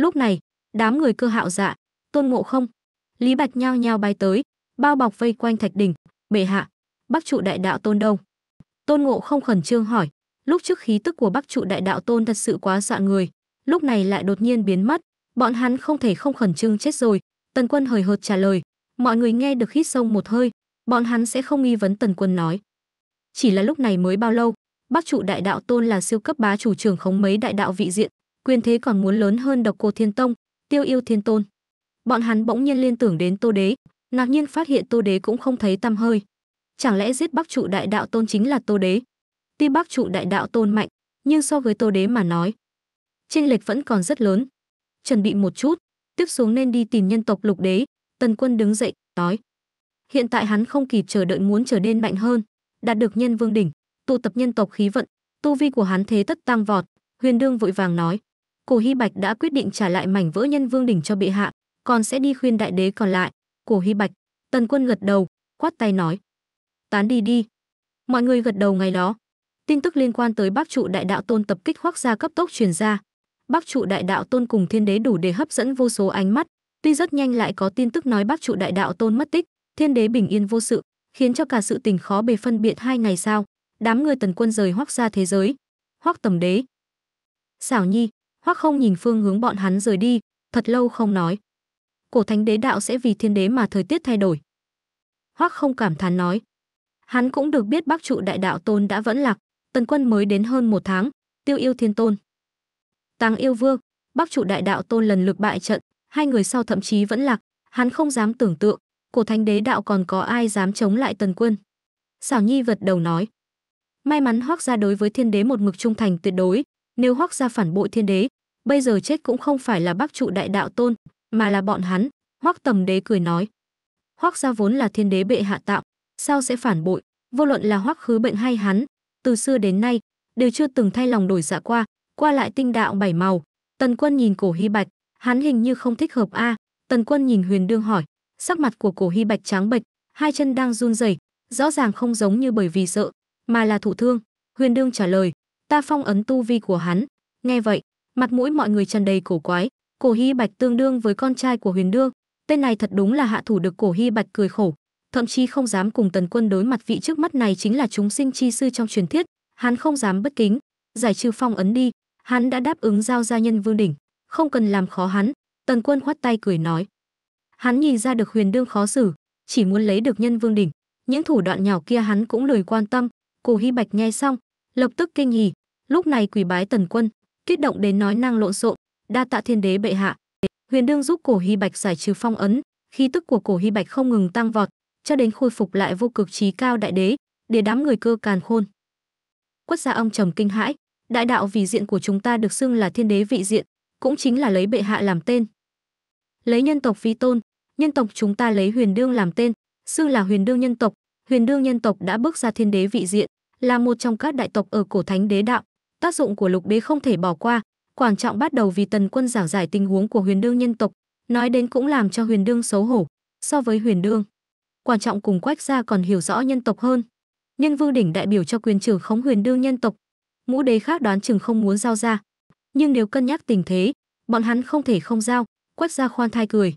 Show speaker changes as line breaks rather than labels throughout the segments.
Lúc này, đám người cơ hạo dạ, tôn ngộ không, Lý Bạch nhao nhao bay tới, bao bọc vây quanh thạch đỉnh, bệ hạ, bắc trụ đại đạo tôn đông. Tôn ngộ không khẩn trương hỏi, lúc trước khí tức của bắc trụ đại đạo tôn thật sự quá dọa người, lúc này lại đột nhiên biến mất, bọn hắn không thể không khẩn trương chết rồi. Tần quân hời hợt trả lời, mọi người nghe được hít sông một hơi, bọn hắn sẽ không nghi vấn tần quân nói. Chỉ là lúc này mới bao lâu, bắc trụ đại đạo tôn là siêu cấp bá chủ trưởng khống mấy đại đạo vị diện, quyền thế còn muốn lớn hơn độc cô thiên tông tiêu yêu thiên tôn bọn hắn bỗng nhiên liên tưởng đến tô đế ngạc nhiên phát hiện tô đế cũng không thấy tăm hơi chẳng lẽ giết bắc trụ đại đạo tôn chính là tô đế tuy bắc trụ đại đạo tôn mạnh nhưng so với tô đế mà nói chênh lệch vẫn còn rất lớn chuẩn bị một chút tiếp xuống nên đi tìm nhân tộc lục đế tần quân đứng dậy nói hiện tại hắn không kịp chờ đợi muốn trở nên mạnh hơn đạt được nhân vương đỉnh tụ tập nhân tộc khí vận tu vi của hắn thế tất tăng vọt huyền đương vội vàng nói Cổ Hy Bạch đã quyết định trả lại mảnh vỡ Nhân Vương đỉnh cho bệ hạ, còn sẽ đi khuyên đại đế còn lại. Cổ Hy Bạch, Tần Quân gật đầu, quát tay nói: "Tán đi đi." Mọi người gật đầu ngày đó. Tin tức liên quan tới Bắc trụ đại đạo tôn tập kích hoắc gia cấp tốc truyền ra. Bắc trụ đại đạo tôn cùng thiên đế đủ để hấp dẫn vô số ánh mắt, tuy rất nhanh lại có tin tức nói Bắc trụ đại đạo tôn mất tích, thiên đế bình yên vô sự, khiến cho cả sự tình khó bề phân biệt hai ngày sau, đám người Tần Quân rời hoắc gia thế giới. Hoắc Tầm Đế, Xảo Nhi, hoắc không nhìn phương hướng bọn hắn rời đi thật lâu không nói cổ thánh đế đạo sẽ vì thiên đế mà thời tiết thay đổi hoắc không cảm thán nói hắn cũng được biết bắc trụ đại đạo tôn đã vẫn lạc tần quân mới đến hơn một tháng tiêu yêu thiên tôn tàng yêu vương bắc trụ đại đạo tôn lần lượt bại trận hai người sau thậm chí vẫn lạc hắn không dám tưởng tượng cổ thánh đế đạo còn có ai dám chống lại tần quân xảo nhi vật đầu nói may mắn hoắc gia đối với thiên đế một mực trung thành tuyệt đối nếu hoắc gia phản bội thiên đế bây giờ chết cũng không phải là Bắc trụ đại đạo tôn, mà là bọn hắn, Hoắc Tầm Đế cười nói. Hoắc gia vốn là thiên đế bệ hạ tạo, sao sẽ phản bội, vô luận là Hoắc Khứ bệnh hay hắn, từ xưa đến nay đều chưa từng thay lòng đổi dạ qua, qua lại tinh đạo bảy màu. Tần Quân nhìn Cổ Hy Bạch, hắn hình như không thích hợp a, à. Tần Quân nhìn Huyền đương hỏi, sắc mặt của Cổ Hy Bạch trắng bệch, hai chân đang run rẩy, rõ ràng không giống như bởi vì sợ, mà là thụ thương. Huyền đương trả lời, ta phong ấn tu vi của hắn. Nghe vậy, mặt mũi mọi người tràn đầy cổ quái cổ hy bạch tương đương với con trai của huyền đương tên này thật đúng là hạ thủ được cổ hy bạch cười khổ thậm chí không dám cùng tần quân đối mặt vị trước mắt này chính là chúng sinh chi sư trong truyền thuyết hắn không dám bất kính giải trừ phong ấn đi hắn đã đáp ứng giao gia nhân vương đỉnh không cần làm khó hắn tần quân khoát tay cười nói hắn nhìn ra được huyền đương khó xử chỉ muốn lấy được nhân vương đỉnh những thủ đoạn nhỏ kia hắn cũng lười quan tâm cổ hy bạch nghe xong lập tức kinh hỉ lúc này quỳ bái tần quân kích động đến nói năng lộn xộn đa tạ thiên đế bệ hạ huyền đương giúp cổ hy bạch giải trừ phong ấn khi tức của cổ hy bạch không ngừng tăng vọt cho đến khôi phục lại vô cực trí cao đại đế để đám người cơ càn khôn quất gia ông trầm kinh hãi đại đạo vì diện của chúng ta được xưng là thiên đế vị diện cũng chính là lấy bệ hạ làm tên lấy nhân tộc phi tôn nhân tộc chúng ta lấy huyền đương làm tên xưng là huyền đương nhân tộc huyền đương nhân tộc đã bước ra thiên đế vị diện là một trong các đại tộc ở cổ thánh đế đạo tác dụng của lục đế không thể bỏ qua quảng trọng bắt đầu vì tần quân giảng giải tình huống của huyền đương nhân tộc nói đến cũng làm cho huyền đương xấu hổ so với huyền đương quảng trọng cùng quách gia còn hiểu rõ nhân tộc hơn nhân vương đỉnh đại biểu cho quyền trưởng khống huyền đương nhân tộc ngũ đế khác đoán chừng không muốn giao ra nhưng nếu cân nhắc tình thế bọn hắn không thể không giao quách gia khoan thai cười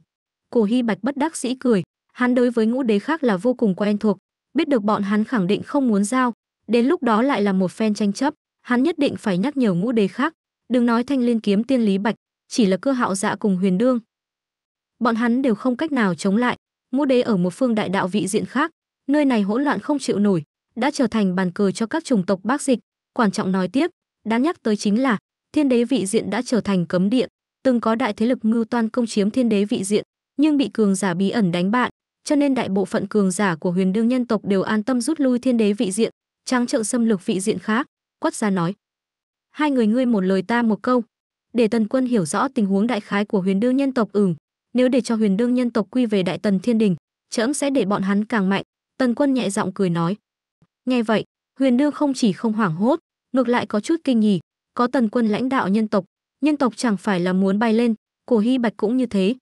cổ hy bạch bất đắc sĩ cười hắn đối với ngũ đế khác là vô cùng quen thuộc biết được bọn hắn khẳng định không muốn giao đến lúc đó lại là một phen tranh chấp hắn nhất định phải nhắc nhở ngũ đế khác đừng nói thanh liên kiếm tiên lý bạch chỉ là cơ hạo dạ cùng huyền đương bọn hắn đều không cách nào chống lại ngũ đế ở một phương đại đạo vị diện khác nơi này hỗn loạn không chịu nổi đã trở thành bàn cờ cho các chủng tộc bác dịch quan trọng nói tiếp đáng nhắc tới chính là thiên đế vị diện đã trở thành cấm địa từng có đại thế lực mưu toan công chiếm thiên đế vị diện nhưng bị cường giả bí ẩn đánh bại cho nên đại bộ phận cường giả của huyền đương nhân tộc đều an tâm rút lui thiên đế vị diện tráng trợ xâm lược vị diện khác quất ra nói hai người ngươi một lời ta một câu để tần quân hiểu rõ tình huống đại khái của huyền đương nhân tộc ửng ừ. nếu để cho huyền đương nhân tộc quy về đại tần thiên đình trẫm sẽ để bọn hắn càng mạnh tần quân nhẹ giọng cười nói nghe vậy huyền đương không chỉ không hoảng hốt ngược lại có chút kinh nghỉ có tần quân lãnh đạo nhân tộc nhân tộc chẳng phải là muốn bay lên cổ hy bạch cũng như thế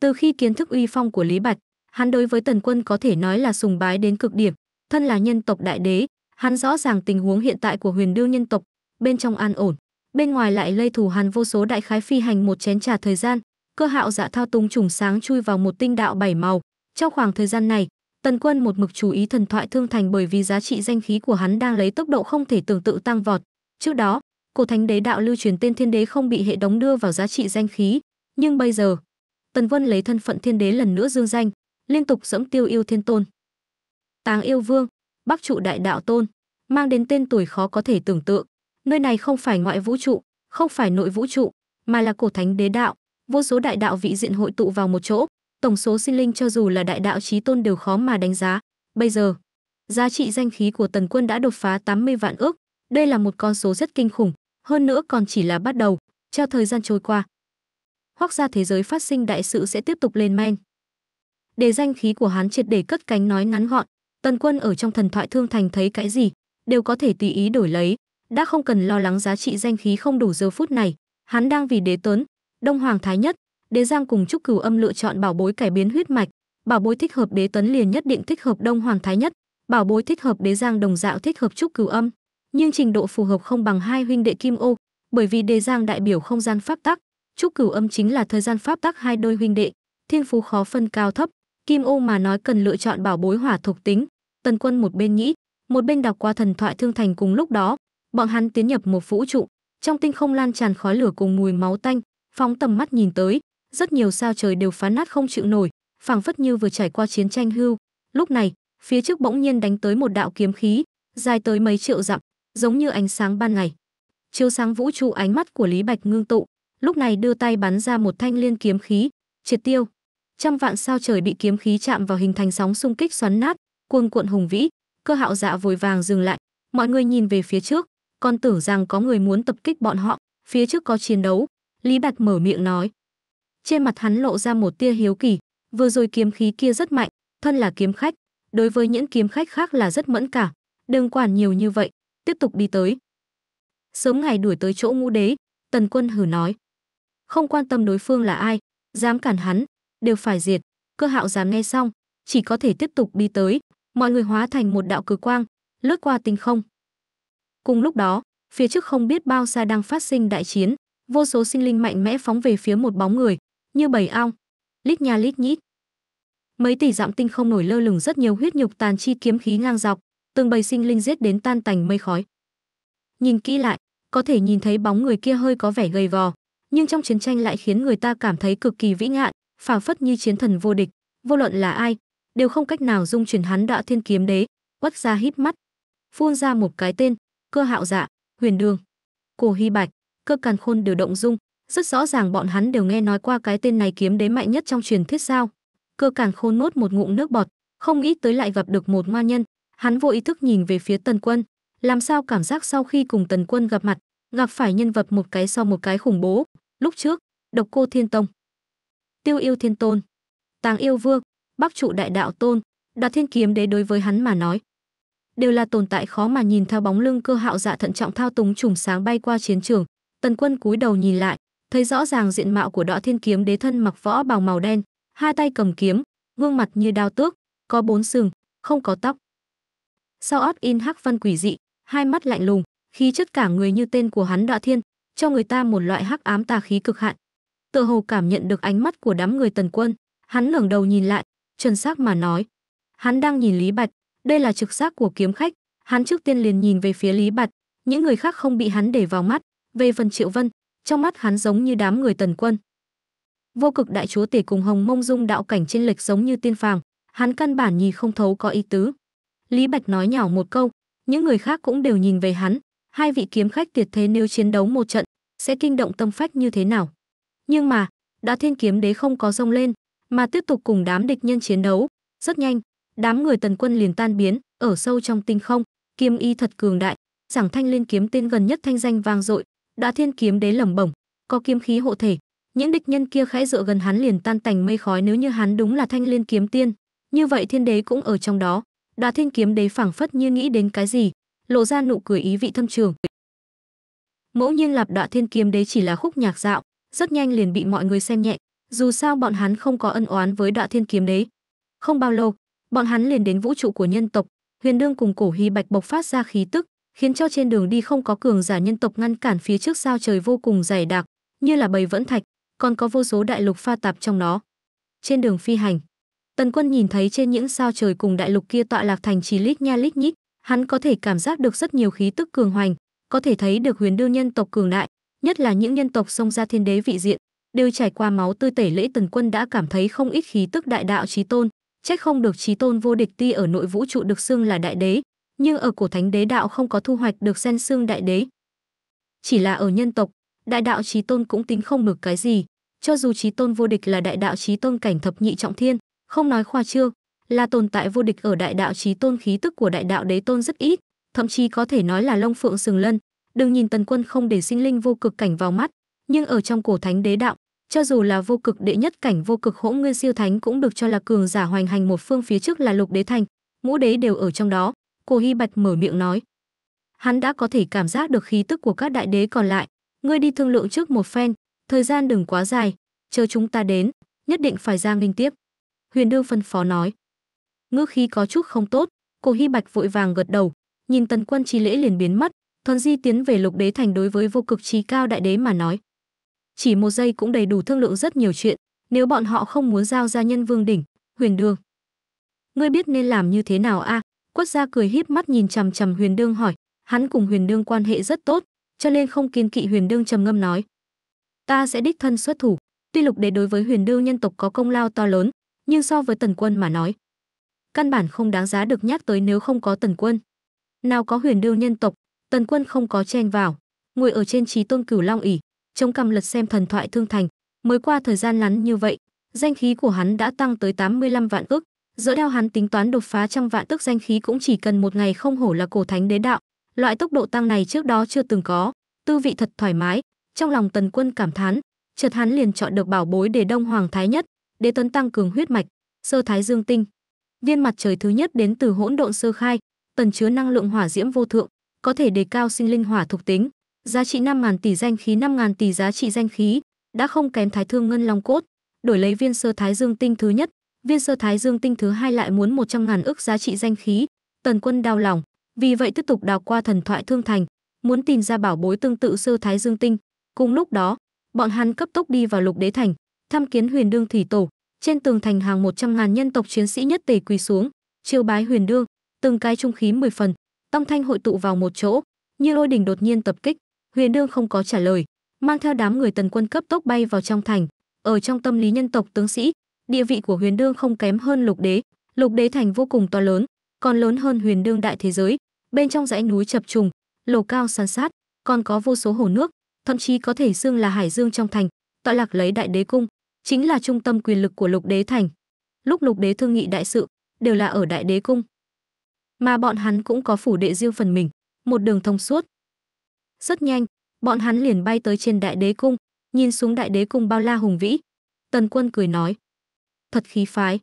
từ khi kiến thức uy phong của lý bạch hắn đối với tần quân có thể nói là sùng bái đến cực điểm thân là nhân tộc đại đế Hắn rõ ràng tình huống hiện tại của huyền đương nhân tộc, bên trong an ổn, bên ngoài lại lây thủ hàn vô số đại khái phi hành một chén trà thời gian, cơ hạo dạ thao túng trùng sáng chui vào một tinh đạo bảy màu. Trong khoảng thời gian này, Tần Quân một mực chú ý thần thoại thương thành bởi vì giá trị danh khí của hắn đang lấy tốc độ không thể tưởng tượng tăng vọt. Trước đó, cổ thánh đế đạo lưu truyền tên thiên đế không bị hệ đóng đưa vào giá trị danh khí, nhưng bây giờ, Tần Vân lấy thân phận thiên đế lần nữa dương danh, liên tục dẫm tiêu yêu thiên tôn. Táng yêu vương, Bắc trụ đại đạo tôn, mang đến tên tuổi khó có thể tưởng tượng. Nơi này không phải ngoại vũ trụ, không phải nội vũ trụ, mà là cổ thánh đế đạo, vô số đại đạo vị diện hội tụ vào một chỗ, tổng số sinh linh cho dù là đại đạo chí tôn đều khó mà đánh giá. Bây giờ, giá trị danh khí của Tần Quân đã đột phá 80 vạn ước, đây là một con số rất kinh khủng, hơn nữa còn chỉ là bắt đầu, theo thời gian trôi qua. Hoặc ra thế giới phát sinh đại sự sẽ tiếp tục lên men. Để danh khí của hắn triệt để cất cánh nói ngắn gọn, Tần Quân ở trong thần thoại thương thành thấy cái gì, đều có thể tùy ý đổi lấy, đã không cần lo lắng giá trị danh khí không đủ giờ phút này, hắn đang vì đế Tuấn, Đông Hoàng Thái Nhất, Đế Giang cùng Trúc Cửu Âm lựa chọn bảo bối cải biến huyết mạch, bảo bối thích hợp đế Tuấn liền nhất định thích hợp Đông Hoàng Thái Nhất, bảo bối thích hợp đế Giang đồng dạng thích hợp Trúc Cửu Âm, nhưng trình độ phù hợp không bằng hai huynh đệ Kim Ô, bởi vì đế Giang đại biểu không gian pháp tắc, Trúc Cửu Âm chính là thời gian pháp tắc hai đôi huynh đệ, thiên phú khó phân cao thấp, Kim Ô mà nói cần lựa chọn bảo bối hỏa thuộc tính, Tần Quân một bên nghĩ, một bên đọc qua thần thoại thương thành cùng lúc đó, bọn hắn tiến nhập một vũ trụ, trong tinh không lan tràn khói lửa cùng mùi máu tanh, phóng tầm mắt nhìn tới, rất nhiều sao trời đều phá nát không chịu nổi, phảng phất như vừa trải qua chiến tranh hưu. Lúc này, phía trước bỗng nhiên đánh tới một đạo kiếm khí, dài tới mấy triệu dặm, giống như ánh sáng ban ngày. Chiếu sáng vũ trụ ánh mắt của Lý Bạch ngưng tụ, lúc này đưa tay bắn ra một thanh liên kiếm khí, triệt tiêu. Trăm vạn sao trời bị kiếm khí chạm vào hình thành sóng xung kích xoắn nát, cuồng cuộn hùng vĩ cơ hạo dạ vội vàng dừng lại mọi người nhìn về phía trước còn tưởng rằng có người muốn tập kích bọn họ phía trước có chiến đấu lý bạch mở miệng nói trên mặt hắn lộ ra một tia hiếu kỳ vừa rồi kiếm khí kia rất mạnh thân là kiếm khách đối với những kiếm khách khác là rất mẫn cả đừng quản nhiều như vậy tiếp tục đi tới sớm ngày đuổi tới chỗ ngũ đế tần quân hử nói không quan tâm đối phương là ai dám cản hắn đều phải diệt cơ hạo dám dạ nghe xong chỉ có thể tiếp tục đi tới mọi người hóa thành một đạo cử quang, lướt qua tinh không. Cùng lúc đó, phía trước không biết bao xa đang phát sinh đại chiến, vô số sinh linh mạnh mẽ phóng về phía một bóng người, như bầy ong, lít nha lít nhít. Mấy tỷ dặm tinh không nổi lơ lửng rất nhiều huyết nhục tàn chi kiếm khí ngang dọc, từng bầy sinh linh giết đến tan tành mây khói. Nhìn kỹ lại, có thể nhìn thấy bóng người kia hơi có vẻ gầy gò, nhưng trong chiến tranh lại khiến người ta cảm thấy cực kỳ vĩ ngạn, phảng phất như chiến thần vô địch, vô luận là ai, đều không cách nào dung chuyển hắn đạo thiên kiếm đế Quất ra hít mắt phun ra một cái tên cơ hạo dạ huyền đường cổ hy bạch cơ càn khôn đều động dung rất rõ ràng bọn hắn đều nghe nói qua cái tên này kiếm đế mạnh nhất trong truyền thuyết sao cơ càn khôn nốt một ngụm nước bọt không nghĩ tới lại gặp được một ma nhân hắn vô ý thức nhìn về phía tần quân làm sao cảm giác sau khi cùng tần quân gặp mặt gặp phải nhân vật một cái sau một cái khủng bố lúc trước độc cô thiên tông tiêu yêu thiên tôn tàng yêu vương bắc trụ đại đạo tôn đoạt thiên kiếm đế đối với hắn mà nói đều là tồn tại khó mà nhìn theo bóng lưng cơ hạo dạ thận trọng thao túng trùng sáng bay qua chiến trường tần quân cúi đầu nhìn lại thấy rõ ràng diện mạo của đọ thiên kiếm đế thân mặc võ bào màu đen hai tay cầm kiếm gương mặt như đao tước có bốn sừng không có tóc sau ót in hắc văn quỷ dị hai mắt lạnh lùng khí chất cả người như tên của hắn đọ thiên cho người ta một loại hắc ám tà khí cực hạn tựa hồ cảm nhận được ánh mắt của đám người tần quân hắn ngẩng đầu nhìn lại chuẩn xác mà nói. Hắn đang nhìn Lý Bạch, đây là trực giác của kiếm khách, hắn trước tiên liền nhìn về phía Lý Bạch, những người khác không bị hắn để vào mắt, về phần Triệu Vân, trong mắt hắn giống như đám người tần quân. Vô cực đại chúa tể cùng Hồng Mông Dung đạo cảnh trên lệch giống như tiên phàm hắn căn bản nhìn không thấu có ý tứ. Lý Bạch nói nhỏ một câu, những người khác cũng đều nhìn về hắn, hai vị kiếm khách tuyệt thế nếu chiến đấu một trận, sẽ kinh động tâm phách như thế nào. Nhưng mà, đã thiên kiếm đế không có rông lên, mà tiếp tục cùng đám địch nhân chiến đấu. Rất nhanh, đám người tần quân liền tan biến, ở sâu trong tinh không, kiếm y thật cường đại, giảng thanh liên kiếm tên gần nhất thanh danh vang dội, đã thiên kiếm đế lẩm bẩm, có kiếm khí hộ thể, những địch nhân kia khẽ dựa gần hắn liền tan tành mây khói nếu như hắn đúng là thanh liên kiếm tiên, như vậy thiên đế cũng ở trong đó. Đá thiên kiếm đế phảng phất như nghĩ đến cái gì, lộ ra nụ cười ý vị thâm trường. Mẫu nhiên lạp đọa thiên kiếm đế chỉ là khúc nhạc dạo, rất nhanh liền bị mọi người xem nhẹ, dù sao bọn hắn không có ân oán với Đoạ Thiên kiếm đấy. Không bao lâu, bọn hắn liền đến vũ trụ của nhân tộc, Huyền Dương cùng Cổ Hy Bạch bộc phát ra khí tức, khiến cho trên đường đi không có cường giả nhân tộc ngăn cản phía trước sao trời vô cùng dày đặc, như là bầy vẫn thạch, còn có vô số đại lục pha tạp trong nó. Trên đường phi hành, Tần Quân nhìn thấy trên những sao trời cùng đại lục kia tọa lạc thành trì lít nha lít nhít, hắn có thể cảm giác được rất nhiều khí tức cường hoành, có thể thấy được huyền đương nhân tộc cường đại, nhất là những nhân tộc xông ra thiên đế vị diện, đều trải qua máu tươi tẩy lễ tần quân đã cảm thấy không ít khí tức đại đạo trí tôn trách không được trí tôn vô địch ti ở nội vũ trụ được xưng là đại đế nhưng ở cổ thánh đế đạo không có thu hoạch được xen xương đại đế chỉ là ở nhân tộc đại đạo trí tôn cũng tính không được cái gì cho dù trí tôn vô địch là đại đạo trí tôn cảnh thập nhị trọng thiên không nói khoa trương là tồn tại vô địch ở đại đạo trí tôn khí tức của đại đạo đế tôn rất ít thậm chí có thể nói là lông phượng sừng lân đừng nhìn tần quân không để sinh linh vô cực cảnh vào mắt nhưng ở trong cổ thánh đế đạo cho dù là vô cực đệ nhất cảnh vô cực hỗn nguyên siêu thánh cũng được cho là cường giả hoành hành một phương phía trước là lục đế thành, ngũ đế đều ở trong đó. Cổ Hy Bạch mở miệng nói. Hắn đã có thể cảm giác được khí tức của các đại đế còn lại. Ngươi đi thương lượng trước một phen, thời gian đừng quá dài, chờ chúng ta đến, nhất định phải ra nghênh tiếp. Huyền Đương phân phó nói. Ngữ khí có chút không tốt, Cổ Hy Bạch vội vàng gật đầu, nhìn Tần Quân Chi lễ liền biến mất, thuần di tiến về Lục Đế Thành đối với vô cực trí cao đại đế mà nói chỉ một giây cũng đầy đủ thương lượng rất nhiều chuyện, nếu bọn họ không muốn giao ra nhân vương đỉnh, huyền đương. Ngươi biết nên làm như thế nào a? À? Quất gia cười híp mắt nhìn chằm chằm huyền đương hỏi, hắn cùng huyền đương quan hệ rất tốt, cho nên không kiên kỵ huyền đương trầm ngâm nói. Ta sẽ đích thân xuất thủ, tuy lục đế đối với huyền đương nhân tộc có công lao to lớn, nhưng so với tần quân mà nói, căn bản không đáng giá được nhắc tới nếu không có tần quân. Nào có huyền đương nhân tộc, tần quân không có chen vào, ngồi ở trên trí tôn cửu long ỉ, chống cằm lật xem thần thoại thương thành, mới qua thời gian ngắn như vậy, danh khí của hắn đã tăng tới 85 vạn ức, dỡ đeo hắn tính toán đột phá trăm vạn tức danh khí cũng chỉ cần một ngày không hổ là cổ thánh đế đạo, loại tốc độ tăng này trước đó chưa từng có, tư vị thật thoải mái, trong lòng Tần Quân cảm thán, chợt hắn liền chọn được bảo bối để Đông Hoàng Thái nhất, đế tấn tăng cường huyết mạch, sơ thái dương tinh. Viên mặt trời thứ nhất đến từ hỗn độn sơ khai, tần chứa năng lượng hỏa diễm vô thượng, có thể đề cao sinh linh hỏa thuộc tính, giá trị 5.000 tỷ danh khí 5.000 tỷ giá trị danh khí, đã không kém thái thương ngân long cốt, đổi lấy viên sơ thái dương tinh thứ nhất, viên sơ thái dương tinh thứ hai lại muốn một trăm ngàn ức giá trị danh khí, tần quân đau lòng, vì vậy tiếp tục đào qua thần thoại thương thành, muốn tìm ra bảo bối tương tự sơ thái dương tinh. Cùng lúc đó, bọn hắn cấp tốc đi vào lục đế thành, thăm kiến huyền đương thủy tổ, trên tường thành hàng một trăm ngàn nhân tộc chiến sĩ nhất tề quỳ xuống, chiêu bái huyền đương, từng cái trung khí mười phần, tông thanh hội tụ vào một chỗ, như lôi đỉnh đột nhiên tập kích Huyền Đương không có trả lời, mang theo đám người tần quân cấp tốc bay vào trong thành. Ở trong tâm lý nhân tộc tướng sĩ, địa vị của Huyền Đương không kém hơn Lục Đế, Lục Đế thành vô cùng to lớn, còn lớn hơn Huyền Đương đại thế giới. Bên trong dãy núi chập trùng, lầu cao san sát, còn có vô số hồ nước, thậm chí có thể xương là hải dương trong thành, tọa lạc lấy đại đế cung, chính là trung tâm quyền lực của Lục Đế thành. Lúc Lục Đế thương nghị đại sự, đều là ở đại đế cung. Mà bọn hắn cũng có phủ đệ riêng phần mình, một đường thông suốt, rất nhanh, bọn hắn liền bay tới trên đại đế cung, nhìn xuống đại đế cung bao la hùng vĩ. Tần Quân cười nói: "Thật khí phái."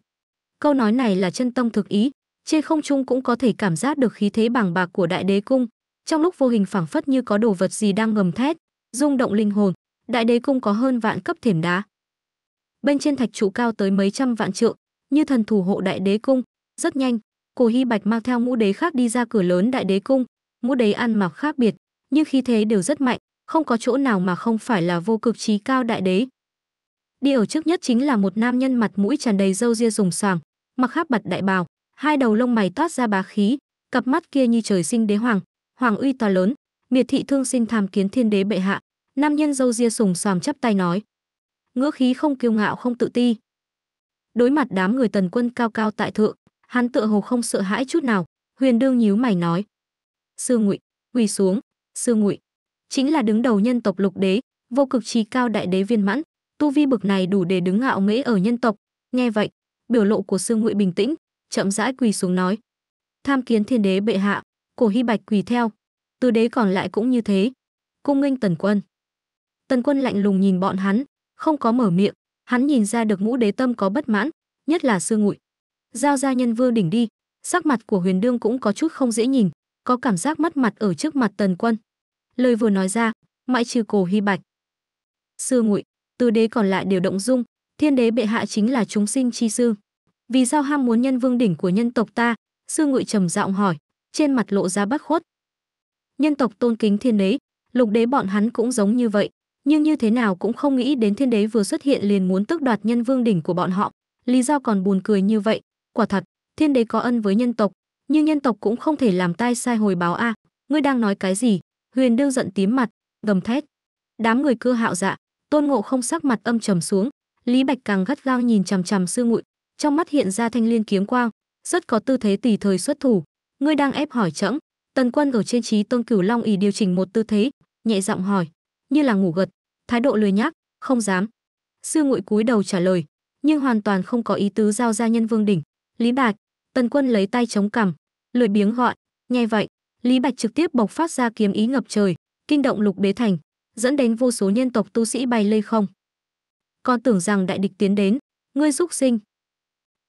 Câu nói này là chân tâm thực ý, trên không trung cũng có thể cảm giác được khí thế bàng bạc của đại đế cung, trong lúc vô hình phảng phất như có đồ vật gì đang ngầm thét, rung động linh hồn. Đại đế cung có hơn vạn cấp thềm đá. Bên trên thạch trụ cao tới mấy trăm vạn trượng, như thần thủ hộ đại đế cung, rất nhanh, Cổ Hy Bạch mang theo ngũ đế khác đi ra cửa lớn đại đế cung, ngũ đế ăn mặc khác biệt, nhưng khí thế đều rất mạnh, không có chỗ nào mà không phải là vô cực trí cao đại đế. Đi ở trước nhất chính là một nam nhân mặt mũi tràn đầy râu ria rùng xoàng, mặc kháp bạt đại bào, hai đầu lông mày toát ra bá khí, cặp mắt kia như trời sinh đế hoàng, hoàng uy to lớn, miệt thị thương sinh tham kiến thiên đế bệ hạ. Nam nhân râu ria sùng xoàm chắp tay nói, ngữ khí không kiêu ngạo không tự ti. Đối mặt đám người tần quân cao cao tại thượng, hắn tựa hồ không sợ hãi chút nào, huyền đương nhíu mày nói, sư ngụy quỳ xuống sư Ngụy chính là đứng đầu nhân tộc lục đế vô cực trí cao đại đế viên mãn tu vi bực này đủ để đứng ngạo nghễ ở nhân tộc nghe vậy biểu lộ của sư Ngụy bình tĩnh chậm rãi quỳ xuống nói tham kiến thiên đế bệ hạ cổ hy bạch quỳ theo tứ đế còn lại cũng như thế cung nghênh tần quân tần quân lạnh lùng nhìn bọn hắn không có mở miệng hắn nhìn ra được ngũ đế tâm có bất mãn nhất là sư Ngụy. giao ra nhân vương đỉnh đi sắc mặt của huyền đương cũng có chút không dễ nhìn có cảm giác mất mặt ở trước mặt tần quân. Lời vừa nói ra, mãi trừ cổ hy bạch. Sư ngụy từ đế còn lại đều động dung, thiên đế bệ hạ chính là chúng sinh chi sư. Vì sao ham muốn nhân vương đỉnh của nhân tộc ta? Sư ngụy trầm giọng hỏi, trên mặt lộ ra bất khuất. Nhân tộc tôn kính thiên đế, lục đế bọn hắn cũng giống như vậy, nhưng như thế nào cũng không nghĩ đến thiên đế vừa xuất hiện liền muốn tước đoạt nhân vương đỉnh của bọn họ. Lý do còn buồn cười như vậy, quả thật, thiên đế có ân với nhân tộc, nhưng nhân tộc cũng không thể làm tai sai hồi báo a à, ngươi đang nói cái gì huyền đương giận tím mặt gầm thét đám người cưa hạo dạ tôn ngộ không sắc mặt âm trầm xuống lý bạch càng gắt gao nhìn chằm chằm sư ngụy trong mắt hiện ra thanh liên kiếm quang rất có tư thế tùy thời xuất thủ ngươi đang ép hỏi trẫng tần quân ở trên trí tôn cửu long ỉ điều chỉnh một tư thế nhẹ giọng hỏi như là ngủ gật thái độ lười nhác không dám sư ngụy cúi đầu trả lời nhưng hoàn toàn không có ý tứ giao ra nhân vương đỉnh lý bạch tần quân lấy tay chống cằm lười biếng gọi nghe vậy lý bạch trực tiếp bộc phát ra kiếm ý ngập trời kinh động lục bế thành dẫn đến vô số nhân tộc tu sĩ bay lây không con tưởng rằng đại địch tiến đến ngươi giúp sinh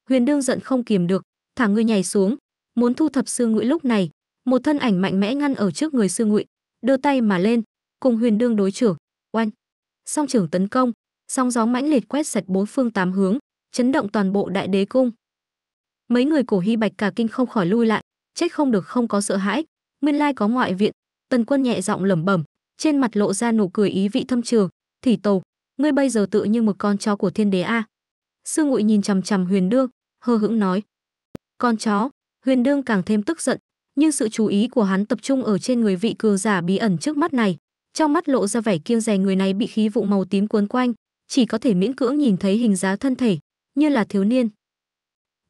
huyền đương giận không kiềm được thả ngươi nhảy xuống muốn thu thập sư ngụy lúc này một thân ảnh mạnh mẽ ngăn ở trước người sư ngụy đưa tay mà lên cùng huyền đương đối trưởng oanh song trưởng tấn công song gió mãnh liệt quét sạch bốn phương tám hướng chấn động toàn bộ đại đế cung mấy người cổ hy bạch cả kinh không khỏi lui lại chết không được không có sợ hãi, nguyên lai có ngoại viện, Tần Quân nhẹ giọng lẩm bẩm, trên mặt lộ ra nụ cười ý vị thâm trường, "Thỉ tổ ngươi bây giờ tự như một con chó của thiên đế a." Sư Ngụy nhìn chằm chằm Huyền đương hờ hững nói, "Con chó?" Huyền đương càng thêm tức giận, nhưng sự chú ý của hắn tập trung ở trên người vị cường giả bí ẩn trước mắt này, trong mắt lộ ra vẻ kiêng dè người này bị khí vụ màu tím cuốn quanh, chỉ có thể miễn cưỡng nhìn thấy hình dáng thân thể, như là thiếu niên.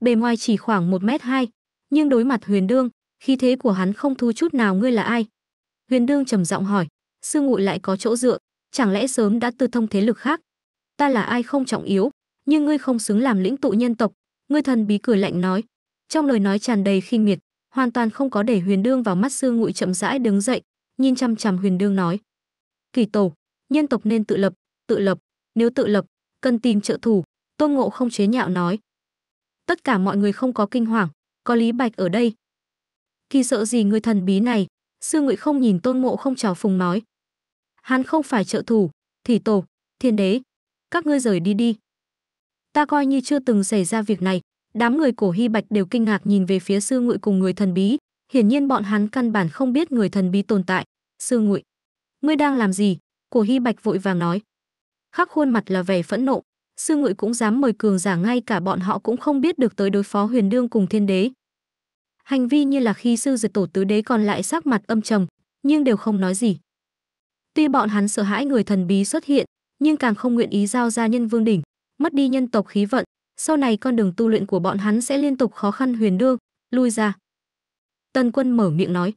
Bề ngoài chỉ khoảng một mét hai nhưng đối mặt Huyền Dương, khí thế của hắn không thu chút nào ngươi là ai? Huyền Dương trầm giọng hỏi, sư ngụy lại có chỗ dựa, chẳng lẽ sớm đã tư thông thế lực khác? Ta là ai không trọng yếu, nhưng ngươi không xứng làm lĩnh tụ nhân tộc, ngươi thần bí cười lạnh nói. Trong lời nói tràn đầy khinh miệt, hoàn toàn không có để Huyền Dương vào mắt sư ngụy chậm rãi đứng dậy, nhìn chăm chằm Huyền Dương nói: "Kỳ tổ, nhân tộc nên tự lập, tự lập, nếu tự lập, cần tìm trợ thủ." Tôn Ngộ không chế nhạo nói: "Tất cả mọi người không có kinh hoàng, có Lý Bạch ở đây. Kỳ sợ gì người thần bí này, Sư Ngụy không nhìn Tôn ngộ không trào phùng nói. Hắn không phải trợ thủ, thì tổ, thiên đế, các ngươi rời đi đi. Ta coi như chưa từng xảy ra việc này, đám người cổ Hy Bạch đều kinh ngạc nhìn về phía Sư Ngụy cùng người thần bí, hiển nhiên bọn hắn căn bản không biết người thần bí tồn tại. Sư Ngụy, ngươi đang làm gì? Cổ Hy Bạch vội vàng nói. Khắc khuôn mặt là vẻ phẫn nộ, sư ngụy cũng dám mời cường giả ngay cả bọn họ cũng không biết được tới đối phó huyền đương cùng thiên đế hành vi như là khi sư diệt tổ tứ đế còn lại sắc mặt âm trầm nhưng đều không nói gì tuy bọn hắn sợ hãi người thần bí xuất hiện nhưng càng không nguyện ý giao ra nhân vương đỉnh mất đi nhân tộc khí vận sau này con đường tu luyện của bọn hắn sẽ liên tục khó khăn huyền đương lui ra Tần quân mở miệng nói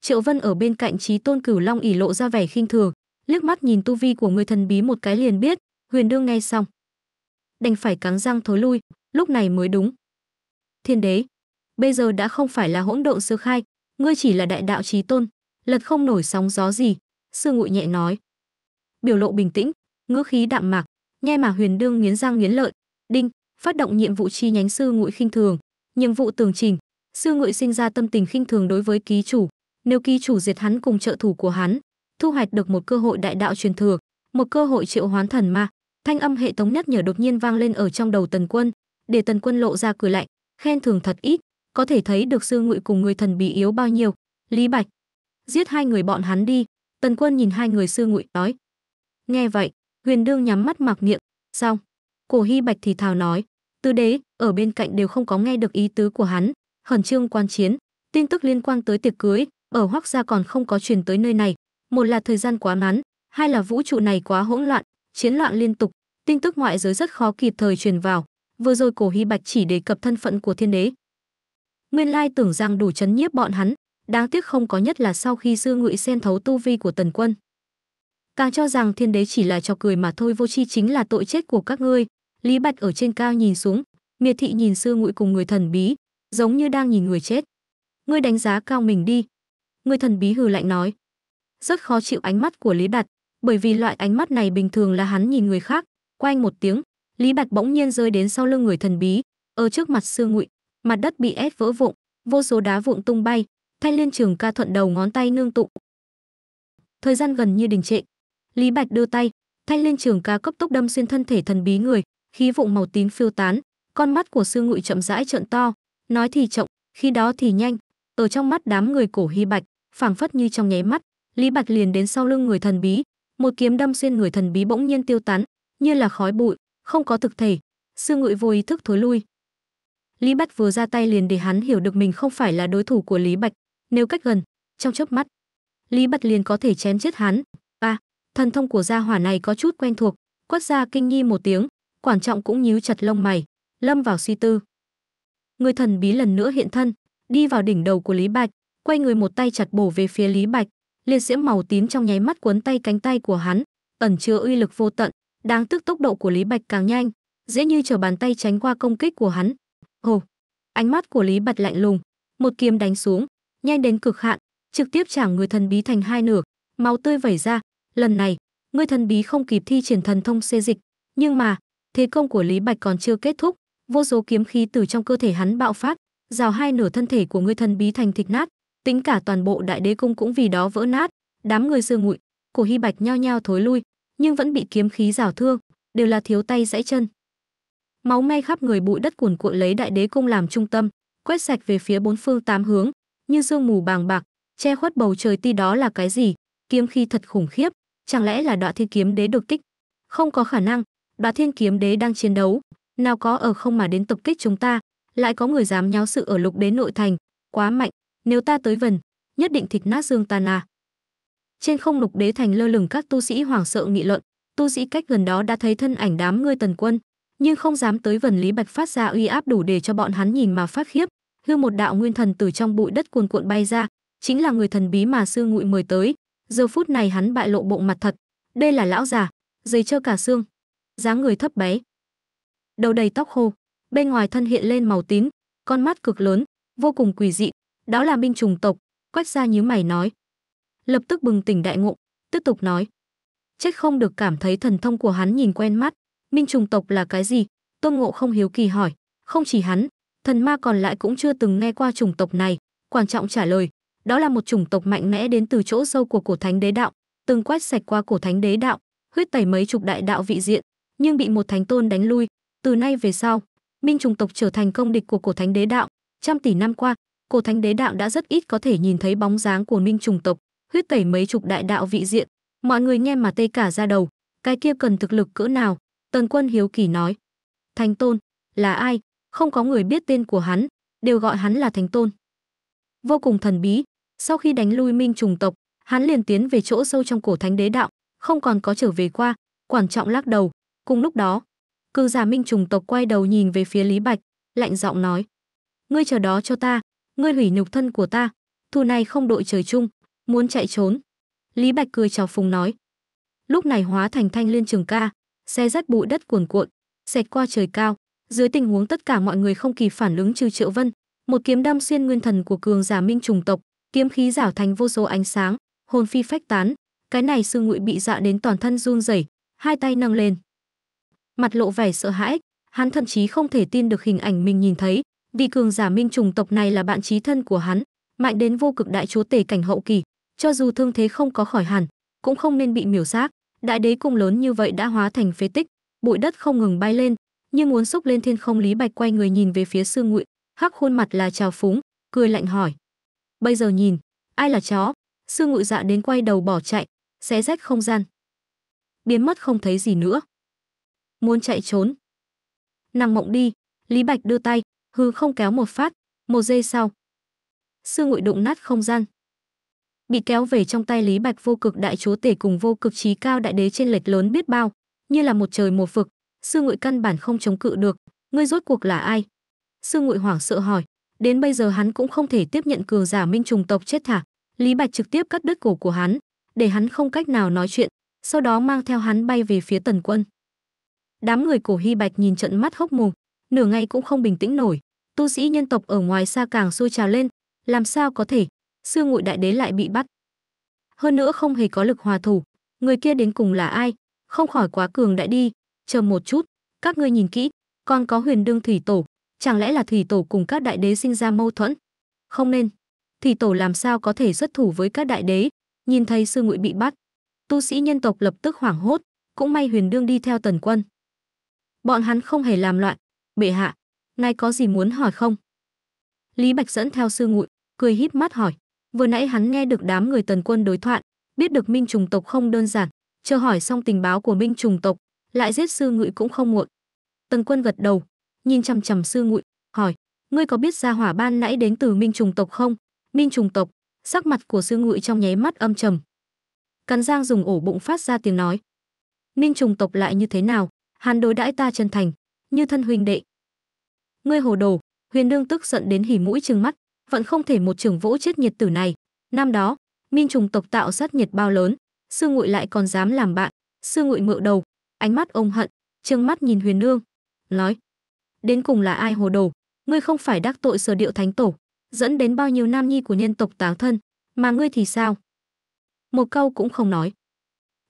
triệu vân ở bên cạnh trí tôn cửu long ỉ lộ ra vẻ khinh thường liếc mắt nhìn tu vi của người thần bí một cái liền biết huyền đương nghe xong đành phải cắn răng thối lui, lúc này mới đúng. Thiên đế, bây giờ đã không phải là hỗn độn sơ khai, ngươi chỉ là đại đạo trí tôn, lật không nổi sóng gió gì, sư ngụy nhẹ nói. Biểu lộ bình tĩnh, ngữ khí đạm mạc, nghe mà huyền đương nghiến răng nghiến lợi, đinh, phát động nhiệm vụ chi nhánh sư ngụy khinh thường, nhiệm vụ tường trình, sư ngụy sinh ra tâm tình khinh thường đối với ký chủ, nếu ký chủ diệt hắn cùng trợ thủ của hắn, thu hoạch được một cơ hội đại đạo truyền thừa, một cơ hội triệu hoán thần ma, thanh âm hệ thống nhắc nhở đột nhiên vang lên ở trong đầu tần quân để tần quân lộ ra cười lạnh khen thường thật ít có thể thấy được sư ngụy cùng người thần bị yếu bao nhiêu lý bạch giết hai người bọn hắn đi tần quân nhìn hai người sư ngụy nói nghe vậy huyền đương nhắm mắt mặc miệng xong cổ hy bạch thì thào nói tứ đế ở bên cạnh đều không có nghe được ý tứ của hắn khẩn trương quan chiến tin tức liên quan tới tiệc cưới ở hoắc gia còn không có truyền tới nơi này một là thời gian quá ngắn hai là vũ trụ này quá hỗn loạn chiến loạn liên tục, tin tức ngoại giới rất khó kịp thời truyền vào. Vừa rồi Cổ Hy Bạch chỉ đề cập thân phận của thiên đế. Nguyên Lai tưởng rằng đủ chấn nhiếp bọn hắn, đáng tiếc không có nhất là sau khi sư ngụy xen thấu tu vi của Tần Quân. Càng cho rằng thiên đế chỉ là trò cười mà thôi vô tri chính là tội chết của các ngươi. Lý Bạch ở trên cao nhìn xuống, miệt thị nhìn sư ngụy cùng người thần bí, giống như đang nhìn người chết. Ngươi đánh giá cao mình đi. Người thần bí hừ lạnh nói. Rất khó chịu ánh mắt của Lý bạch bởi vì loại ánh mắt này bình thường là hắn nhìn người khác quanh một tiếng lý bạch bỗng nhiên rơi đến sau lưng người thần bí ở trước mặt sư ngụy mặt đất bị ép vỡ vụn vô số đá vụn tung bay thanh liên trường ca thuận đầu ngón tay nương tụ thời gian gần như đình trệ lý bạch đưa tay thanh liên trường ca cấp tốc đâm xuyên thân thể thần bí người khí vụn màu tím phiêu tán con mắt của sư ngụy chậm rãi trợn to nói thì chậm khi đó thì nhanh ở trong mắt đám người cổ hy bạch phảng phất như trong nháy mắt lý bạch liền đến sau lưng người thần bí một kiếm đâm xuyên người thần bí bỗng nhiên tiêu tán, như là khói bụi, không có thực thể, sư ngụy vô ý thức thối lui. Lý Bách vừa ra tay liền để hắn hiểu được mình không phải là đối thủ của Lý Bạch, nếu cách gần, trong chớp mắt, Lý Bạch liền có thể chém chết hắn. ba à, thần thông của gia hỏa này có chút quen thuộc, quất ra kinh nghi một tiếng, quản trọng cũng nhíu chặt lông mày, lâm vào suy tư. Người thần bí lần nữa hiện thân, đi vào đỉnh đầu của Lý Bạch, quay người một tay chặt bổ về phía Lý Bạch, liệt diễm màu tím trong nháy mắt cuốn tay cánh tay của hắn ẩn chứa uy lực vô tận đáng tức tốc độ của lý bạch càng nhanh dễ như chờ bàn tay tránh qua công kích của hắn ồ ánh mắt của lý bạch lạnh lùng một kiếm đánh xuống nhanh đến cực hạn trực tiếp chảo người thần bí thành hai nửa máu tươi vẩy ra lần này người thần bí không kịp thi triển thần thông xê dịch nhưng mà thế công của lý bạch còn chưa kết thúc vô số kiếm khí từ trong cơ thể hắn bạo phát rào hai nửa thân thể của người thần bí thành thịt nát tính cả toàn bộ đại đế cung cũng vì đó vỡ nát, đám người sư ngụi, cổ hy bạch nhao nhao thối lui, nhưng vẫn bị kiếm khí rào thương, đều là thiếu tay gãy chân. Máu me khắp người bụi đất cuồn cuộn lấy đại đế cung làm trung tâm, quét sạch về phía bốn phương tám hướng, như sương mù bàng bạc, che khuất bầu trời ti đó là cái gì? Kiếm khí thật khủng khiếp, chẳng lẽ là Đoạ Thiên Kiếm Đế đột kích? Không có khả năng, Đoạ Thiên Kiếm Đế đang chiến đấu, nào có ở không mà đến tập kích chúng ta, lại có người dám nháo sự ở Lục Đế nội thành, quá mạnh, nếu ta tới vần, nhất định thịt nát xương ta à. Trên không lục đế thành lơ lửng các tu sĩ hoảng sợ nghị luận, tu sĩ cách gần đó đã thấy thân ảnh đám ngươi tần quân, nhưng không dám tới vần Lý Bạch phát ra uy áp đủ để cho bọn hắn nhìn mà phát khiếp, hư một đạo nguyên thần từ trong bụi đất cuồn cuộn bay ra, chính là người thần bí mà sư ngụy mời tới, giờ phút này hắn bại lộ bộ mặt thật, đây là lão già, dày trơ cả xương, dáng người thấp bé, đầu đầy tóc khô, bên ngoài thân hiện lên màu tím, con mắt cực lớn, vô cùng quỷ dị, đó là binh trùng tộc quách gia nhíu mày nói lập tức bừng tỉnh đại ngộ tiếp tục nói trách không được cảm thấy thần thông của hắn nhìn quen mắt minh trùng tộc là cái gì tôn ngộ không hiếu kỳ hỏi không chỉ hắn thần ma còn lại cũng chưa từng nghe qua chủng tộc này quan trọng trả lời đó là một chủng tộc mạnh mẽ đến từ chỗ sâu của cổ thánh đế đạo từng quét sạch qua cổ thánh đế đạo huyết tẩy mấy chục đại đạo vị diện nhưng bị một thánh tôn đánh lui từ nay về sau minh trùng tộc trở thành công địch của cổ thánh đế đạo trăm tỷ năm qua cổ thánh đế đạo đã rất ít có thể nhìn thấy bóng dáng của Minh trùng tộc huyết tẩy mấy chục đại đạo vị diện mọi người nghe mà tê cả ra đầu cái kia cần thực lực cỡ nào tần quân hiếu kỳ nói thánh tôn là ai không có người biết tên của hắn đều gọi hắn là thánh tôn vô cùng thần bí sau khi đánh lui minh trùng tộc hắn liền tiến về chỗ sâu trong cổ thánh đế đạo không còn có trở về qua quản trọng lắc đầu cùng lúc đó cư giả minh trùng tộc quay đầu nhìn về phía lý bạch lạnh giọng nói ngươi chờ đó cho ta ngươi hủy nhục thân của ta thù này không đội trời chung muốn chạy trốn lý bạch cười chào phùng nói lúc này hóa thành thanh liên trường ca xe rách bụi đất cuồn cuộn xẹt qua trời cao dưới tình huống tất cả mọi người không kịp phản ứng trừ triệu vân một kiếm đâm xuyên nguyên thần của cường giả minh trùng tộc kiếm khí giả thành vô số ánh sáng hồn phi phách tán cái này sư ngụy bị dọa dạ đến toàn thân run rẩy hai tay nâng lên mặt lộ vẻ sợ hãi hắn thậm chí không thể tin được hình ảnh mình nhìn thấy vì cường giả minh trùng tộc này là bạn chí thân của hắn mạnh đến vô cực đại chúa tể cảnh hậu kỳ cho dù thương thế không có khỏi hẳn cũng không nên bị miểu sát đại đế cung lớn như vậy đã hóa thành phế tích bụi đất không ngừng bay lên như muốn xúc lên thiên không lý bạch quay người nhìn về phía sư ngụy khắc khuôn mặt là trào phúng cười lạnh hỏi bây giờ nhìn ai là chó Sư ngụy dạ đến quay đầu bỏ chạy xé rách không gian biến mất không thấy gì nữa muốn chạy trốn nàng mộng đi lý bạch đưa tay hư không kéo một phát, một giây sau. Xương ngụy đụng nát không gian. Bị kéo về trong tay Lý Bạch vô cực đại chúa tể cùng vô cực trí cao đại đế trên lệch lớn biết bao, như là một trời một vực, Sư Ngụy căn bản không chống cự được, ngươi rốt cuộc là ai? Sư Ngụy hoảng sợ hỏi, đến bây giờ hắn cũng không thể tiếp nhận cường giả minh trùng tộc chết thả, Lý Bạch trực tiếp cắt đứt cổ của hắn, để hắn không cách nào nói chuyện, sau đó mang theo hắn bay về phía Tần Quân. Đám người cổ Hy Bạch nhìn trận mắt hốc mù nửa ngày cũng không bình tĩnh nổi, tu sĩ nhân tộc ở ngoài xa càng sôi trào lên, làm sao có thể, xương ngụy đại đế lại bị bắt. Hơn nữa không hề có lực hòa thủ, người kia đến cùng là ai, không khỏi quá cường đại đi, chờ một chút, các ngươi nhìn kỹ, còn có huyền đương thủy tổ, chẳng lẽ là thủy tổ cùng các đại đế sinh ra mâu thuẫn? Không nên, thủy tổ làm sao có thể xuất thủ với các đại đế, nhìn thấy sư ngụy bị bắt. Tu sĩ nhân tộc lập tức hoảng hốt, cũng may huyền đương đi theo tần quân. Bọn hắn không hề làm loạn, bệ hạ, ngài có gì muốn hỏi không? Lý Bạch dẫn theo sư ngụy, cười híp mắt hỏi. Vừa nãy hắn nghe được đám người tần quân đối thoại, biết được Minh trùng tộc không đơn giản, chờ hỏi xong tình báo của Minh trùng tộc, lại giết sư ngụy cũng không muộn. Tần quân gật đầu, nhìn chằm chằm sư ngụy, hỏi, ngươi có biết ra hỏa ban nãy đến từ Minh trùng tộc không? Minh trùng tộc, sắc mặt của sư ngụy trong nháy mắt âm trầm. Cắn giang dùng ổ bụng phát ra tiếng nói. Minh trùng tộc lại như thế nào? Hắn đối đãi ta chân thành, như thân huynh đệ, ngươi hồ đồ huyền đương tức giận đến hỉ mũi trừng mắt vẫn không thể một trường vỗ chết nhiệt tử này năm đó minh trùng tộc tạo sát nhiệt bao lớn sư nguội lại còn dám làm bạn sư nguội mượn đầu ánh mắt ông hận trừng mắt nhìn huyền Nương, nói đến cùng là ai hồ đồ ngươi không phải đắc tội sở điệu thánh tổ dẫn đến bao nhiêu nam nhi của nhân tộc táng thân mà ngươi thì sao một câu cũng không nói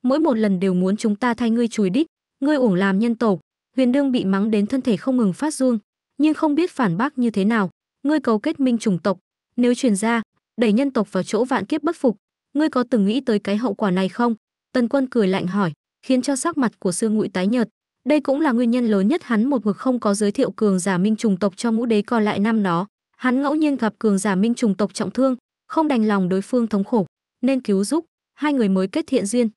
mỗi một lần đều muốn chúng ta thay ngươi chùi đít ngươi uổng làm nhân tổ huyền đương bị mắng đến thân thể không ngừng phát run nhưng không biết phản bác như thế nào ngươi cấu kết minh chủng tộc nếu truyền ra đẩy nhân tộc vào chỗ vạn kiếp bất phục ngươi có từng nghĩ tới cái hậu quả này không tần quân cười lạnh hỏi khiến cho sắc mặt của sư ngụy tái nhợt đây cũng là nguyên nhân lớn nhất hắn một mực không có giới thiệu cường giả minh trùng tộc cho ngũ đế còn lại năm đó hắn ngẫu nhiên gặp cường giả minh trùng tộc trọng thương không đành lòng đối phương thống khổ nên cứu giúp hai người mới kết thiện duyên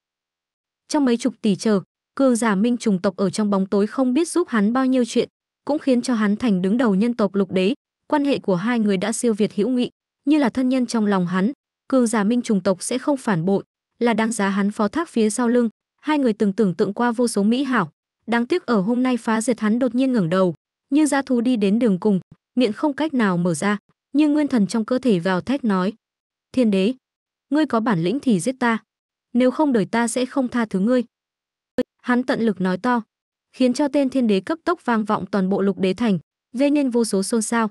trong mấy chục tỷ chờ cường giả minh trùng tộc ở trong bóng tối không biết giúp hắn bao nhiêu chuyện cũng khiến cho hắn thành đứng đầu nhân tộc lục đế quan hệ của hai người đã siêu việt hữu nghị như là thân nhân trong lòng hắn cường giả minh trùng tộc sẽ không phản bội là đáng giá hắn phó thác phía sau lưng hai người từng tưởng tượng qua vô số mỹ hảo đáng tiếc ở hôm nay phá diệt hắn đột nhiên ngẩng đầu như dã thú đi đến đường cùng miệng không cách nào mở ra như nguyên thần trong cơ thể vào thét nói thiên đế ngươi có bản lĩnh thì giết ta nếu không đời ta sẽ không tha thứ ngươi hắn tận lực nói to khiến cho tên thiên đế cấp tốc vang vọng toàn bộ lục đế thành, gây nên vô số xôn xao.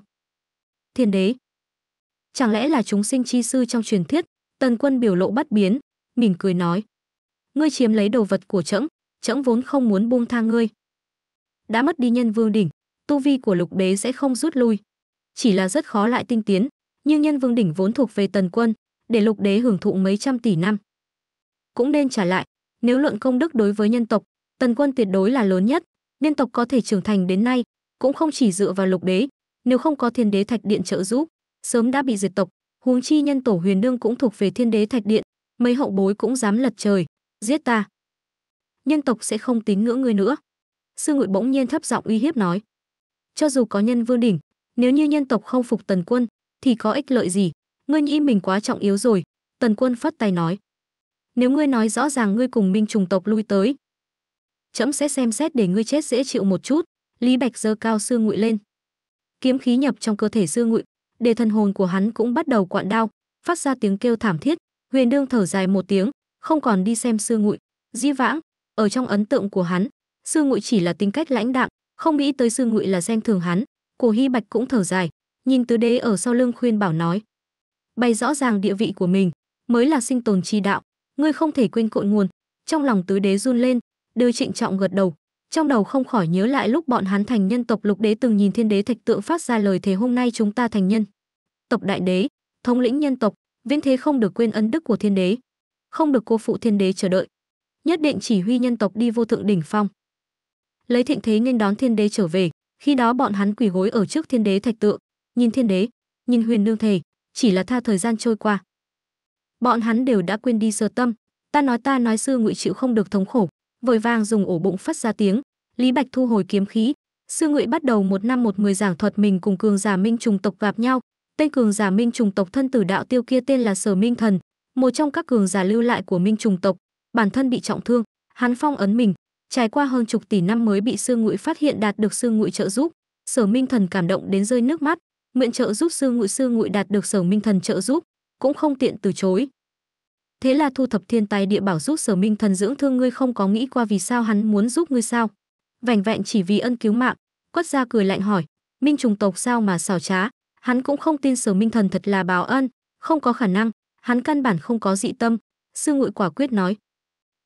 Thiên đế, chẳng lẽ là chúng sinh chi sư trong truyền thuyết? Tần Quân biểu lộ bất biến, mỉm cười nói: "Ngươi chiếm lấy đồ vật của trẫm, trẫm vốn không muốn buông tha ngươi. Đã mất đi nhân vương đỉnh, tu vi của Lục Đế sẽ không rút lui, chỉ là rất khó lại tinh tiến, nhưng nhân vương đỉnh vốn thuộc về Tần Quân, để Lục Đế hưởng thụ mấy trăm tỷ năm. Cũng nên trả lại, nếu luận công đức đối với nhân tộc, tần quân tuyệt đối là lớn nhất, liên tộc có thể trưởng thành đến nay, cũng không chỉ dựa vào lục đế, nếu không có thiên đế thạch điện trợ giúp, sớm đã bị diệt tộc, huống chi nhân tổ huyền đương cũng thuộc về thiên đế thạch điện, mấy hậu bối cũng dám lật trời, giết ta. Nhân tộc sẽ không tín ngưỡng ngươi nữa. Sư Ngụy bỗng nhiên thấp giọng uy hiếp nói. Cho dù có nhân vương đỉnh, nếu như nhân tộc không phục tần quân, thì có ích lợi gì? Ngươi nghĩ mình quá trọng yếu rồi. Tần quân phất tay nói. Nếu ngươi nói rõ ràng ngươi cùng minh trùng tộc lui tới, trẫm sẽ xem xét để ngươi chết dễ chịu một chút lý bạch giơ cao xương ngụy lên kiếm khí nhập trong cơ thể xương ngụy để thần hồn của hắn cũng bắt đầu quặn đau phát ra tiếng kêu thảm thiết huyền đương thở dài một tiếng không còn đi xem xương ngụy di vãng ở trong ấn tượng của hắn xương ngụy chỉ là tính cách lãnh đạm không nghĩ tới xương ngụy là xem thường hắn cổ hy bạch cũng thở dài nhìn tứ đế ở sau lưng khuyên bảo nói bày rõ ràng địa vị của mình mới là sinh tồn chi đạo ngươi không thể quên cội nguồn trong lòng tứ đế run lên đều trịnh trọng gật đầu trong đầu không khỏi nhớ lại lúc bọn hắn thành nhân tộc lục đế từng nhìn thiên đế thạch tượng phát ra lời thế hôm nay chúng ta thành nhân tộc đại đế thống lĩnh nhân tộc viễn thế không được quên ân đức của thiên đế không được cô phụ thiên đế chờ đợi nhất định chỉ huy nhân tộc đi vô thượng đỉnh phong lấy thịnh thế nên đón thiên đế trở về khi đó bọn hắn quỳ gối ở trước thiên đế thạch tượng nhìn thiên đế nhìn huyền nương thề chỉ là tha thời gian trôi qua bọn hắn đều đã quên đi sơ tâm ta nói ta nói xưa ngụy chịu không được thống khổ vội vàng dùng ổ bụng phát ra tiếng lý bạch thu hồi kiếm khí sư ngụy bắt đầu một năm một người giảng thuật mình cùng cường giả minh trùng tộc gặp nhau tên cường giả minh trùng tộc thân tử đạo tiêu kia tên là sở minh thần một trong các cường giả lưu lại của minh trùng tộc bản thân bị trọng thương hắn phong ấn mình trải qua hơn chục tỷ năm mới bị sư ngụy phát hiện đạt được sư ngụy trợ giúp sở minh thần cảm động đến rơi nước mắt nguyện trợ giúp sư ngụy sư ngụy đạt được sở minh thần trợ giúp cũng không tiện từ chối thế là thu thập thiên tài địa bảo giúp sở minh thần dưỡng thương ngươi không có nghĩ qua vì sao hắn muốn giúp ngươi sao vành vẹn chỉ vì ân cứu mạng quất gia cười lạnh hỏi minh trùng tộc sao mà xảo trá hắn cũng không tin sở minh thần thật là báo ân không có khả năng hắn căn bản không có dị tâm sư ngụy quả quyết nói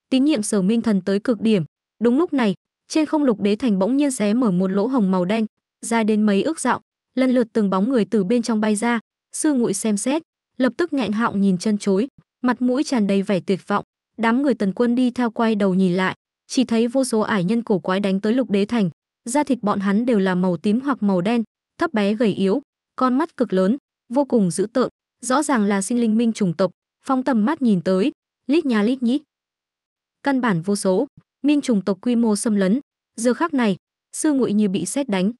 tín nhiệm sở minh thần tới cực điểm đúng lúc này trên không lục đế thành bỗng nhiên xé mở một lỗ hồng màu đen dài đến mấy ước dạo lần lượt từng bóng người từ bên trong bay ra sư ngụy xem xét lập tức nghẹn họng nhìn chân chối mặt mũi tràn đầy vẻ tuyệt vọng. Đám người tần quân đi theo quay đầu nhìn lại, chỉ thấy vô số ải nhân cổ quái đánh tới lục đế thành. Da thịt bọn hắn đều là màu tím hoặc màu đen, thấp bé gầy yếu, con mắt cực lớn, vô cùng dữ tợn, rõ ràng là sinh linh minh trùng tộc, Phong tầm mắt nhìn tới, lít nhà lít nhít. Căn bản vô số, minh trùng tộc quy mô xâm lấn, giờ khắc này, sư ngụy như bị sét đánh.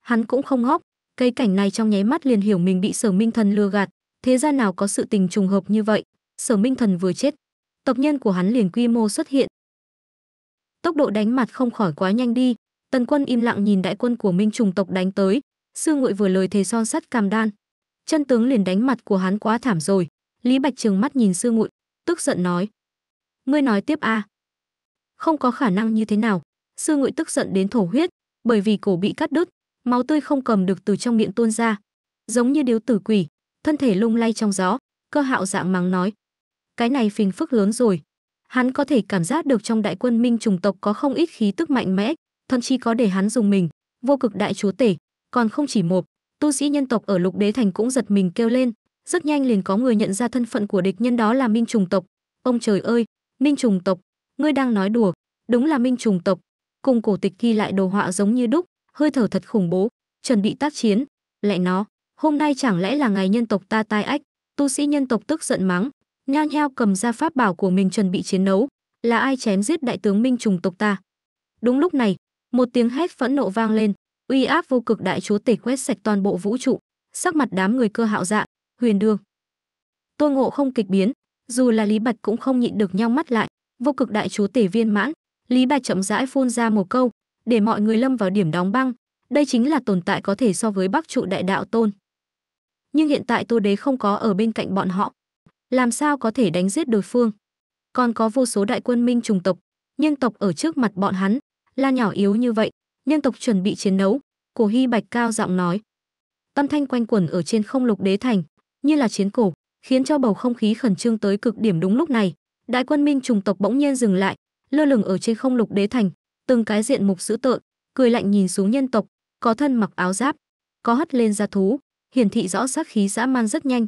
Hắn cũng không ngóc, cây cảnh này trong nháy mắt liền hiểu mình bị sở minh thần lừa gạt, thế gian nào có sự tình trùng hợp như vậy. Sở Minh Thần vừa chết, tộc nhân của hắn liền quy mô xuất hiện. Tốc độ đánh mặt không khỏi quá nhanh đi, Tần Quân im lặng nhìn đại quân của Minh trùng tộc đánh tới, sư Ngụy vừa lời thề son sắt cam đan, chân tướng liền đánh mặt của hắn quá thảm rồi. Lý Bạch trừng mắt nhìn sư Ngụy, tức giận nói: "Ngươi nói tiếp a?" "Không có khả năng như thế nào." Sư Ngụy tức giận đến thổ huyết, bởi vì cổ bị cắt đứt, máu tươi không cầm được từ trong miệng tuôn ra, giống như điếu tử quỷ, thân thể lung lay trong gió, cơ hạo dạng mắng nói: cái này phình phức lớn rồi. Hắn có thể cảm giác được trong đại quân minh trùng tộc có không ít khí tức mạnh mẽ, thậm chí có để hắn dùng mình, vô cực đại chúa tể, còn không chỉ một, tu sĩ nhân tộc ở lục đế thành cũng giật mình kêu lên, rất nhanh liền có người nhận ra thân phận của địch nhân đó là minh trùng tộc. Ông trời ơi, minh trùng tộc, ngươi đang nói đùa, đúng là minh trùng tộc, cùng cổ tịch ghi lại đồ họa giống như đúc, hơi thở thật khủng bố, chuẩn bị tác chiến, lại nó, hôm nay chẳng lẽ là ngày nhân tộc ta tai ách, tu sĩ nhân tộc tức giận mắng, Nhan heo cầm ra pháp bảo của mình chuẩn bị chiến đấu, là ai chém giết đại tướng Minh trùng tộc ta. Đúng lúc này, một tiếng hét phẫn nộ vang lên, uy áp vô cực đại chúa tể quét sạch toàn bộ vũ trụ, sắc mặt đám người cơ hạo dạng huyền đương. tôi Ngộ không kịch biến, dù là Lý Bạch cũng không nhịn được nhau mắt lại, vô cực đại chúa tể viên mãn, Lý Bạch chậm rãi phun ra một câu, để mọi người lâm vào điểm đóng băng, đây chính là tồn tại có thể so với Bắc trụ đại đạo tôn. Nhưng hiện tại tôi Đế không có ở bên cạnh bọn họ, làm sao có thể đánh giết đối phương. Còn có vô số đại quân minh trùng tộc, nhân tộc ở trước mặt bọn hắn, là nhỏ yếu như vậy, nhân tộc chuẩn bị chiến đấu, cổ hy bạch cao giọng nói. Tâm thanh quanh quẩn ở trên không lục đế thành, như là chiến cổ, khiến cho bầu không khí khẩn trương tới cực điểm đúng lúc này. Đại quân minh trùng tộc bỗng nhiên dừng lại, lơ lửng ở trên không lục đế thành, từng cái diện mục dữ tợn, cười lạnh nhìn xuống nhân tộc, có thân mặc áo giáp, có hất lên da thú, hiển thị rõ sát khí dã man rất nhanh,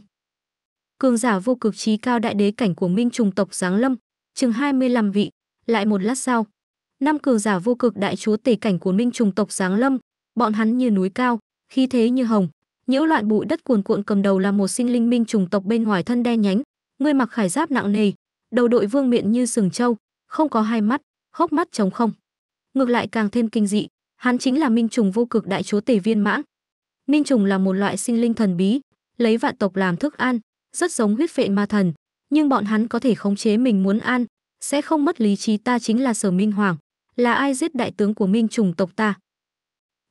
cường giả vô cực trí cao đại đế cảnh của Minh trùng tộc giáng lâm, chừng 25 vị, lại một lát sau, năm cường giả vô cực đại chúa tể cảnh của Minh trùng tộc giáng lâm, bọn hắn như núi cao, khí thế như hồng, nhiễu loạn bụi đất cuồn cuộn cầm đầu là một sinh linh minh trùng tộc bên ngoài thân đen nhánh, người mặc khải giáp nặng nề, đầu đội vương miện như sừng trâu, không có hai mắt, hốc mắt trống không. Ngược lại càng thêm kinh dị, hắn chính là minh trùng vô cực đại chúa tể viên mãn. Minh trùng là một loại sinh linh thần bí, lấy vạn tộc làm thức ăn, rất giống huyết phệ ma thần, nhưng bọn hắn có thể khống chế mình muốn ăn, sẽ không mất lý trí ta chính là Sở Minh Hoàng, là ai giết đại tướng của Minh Trùng tộc ta?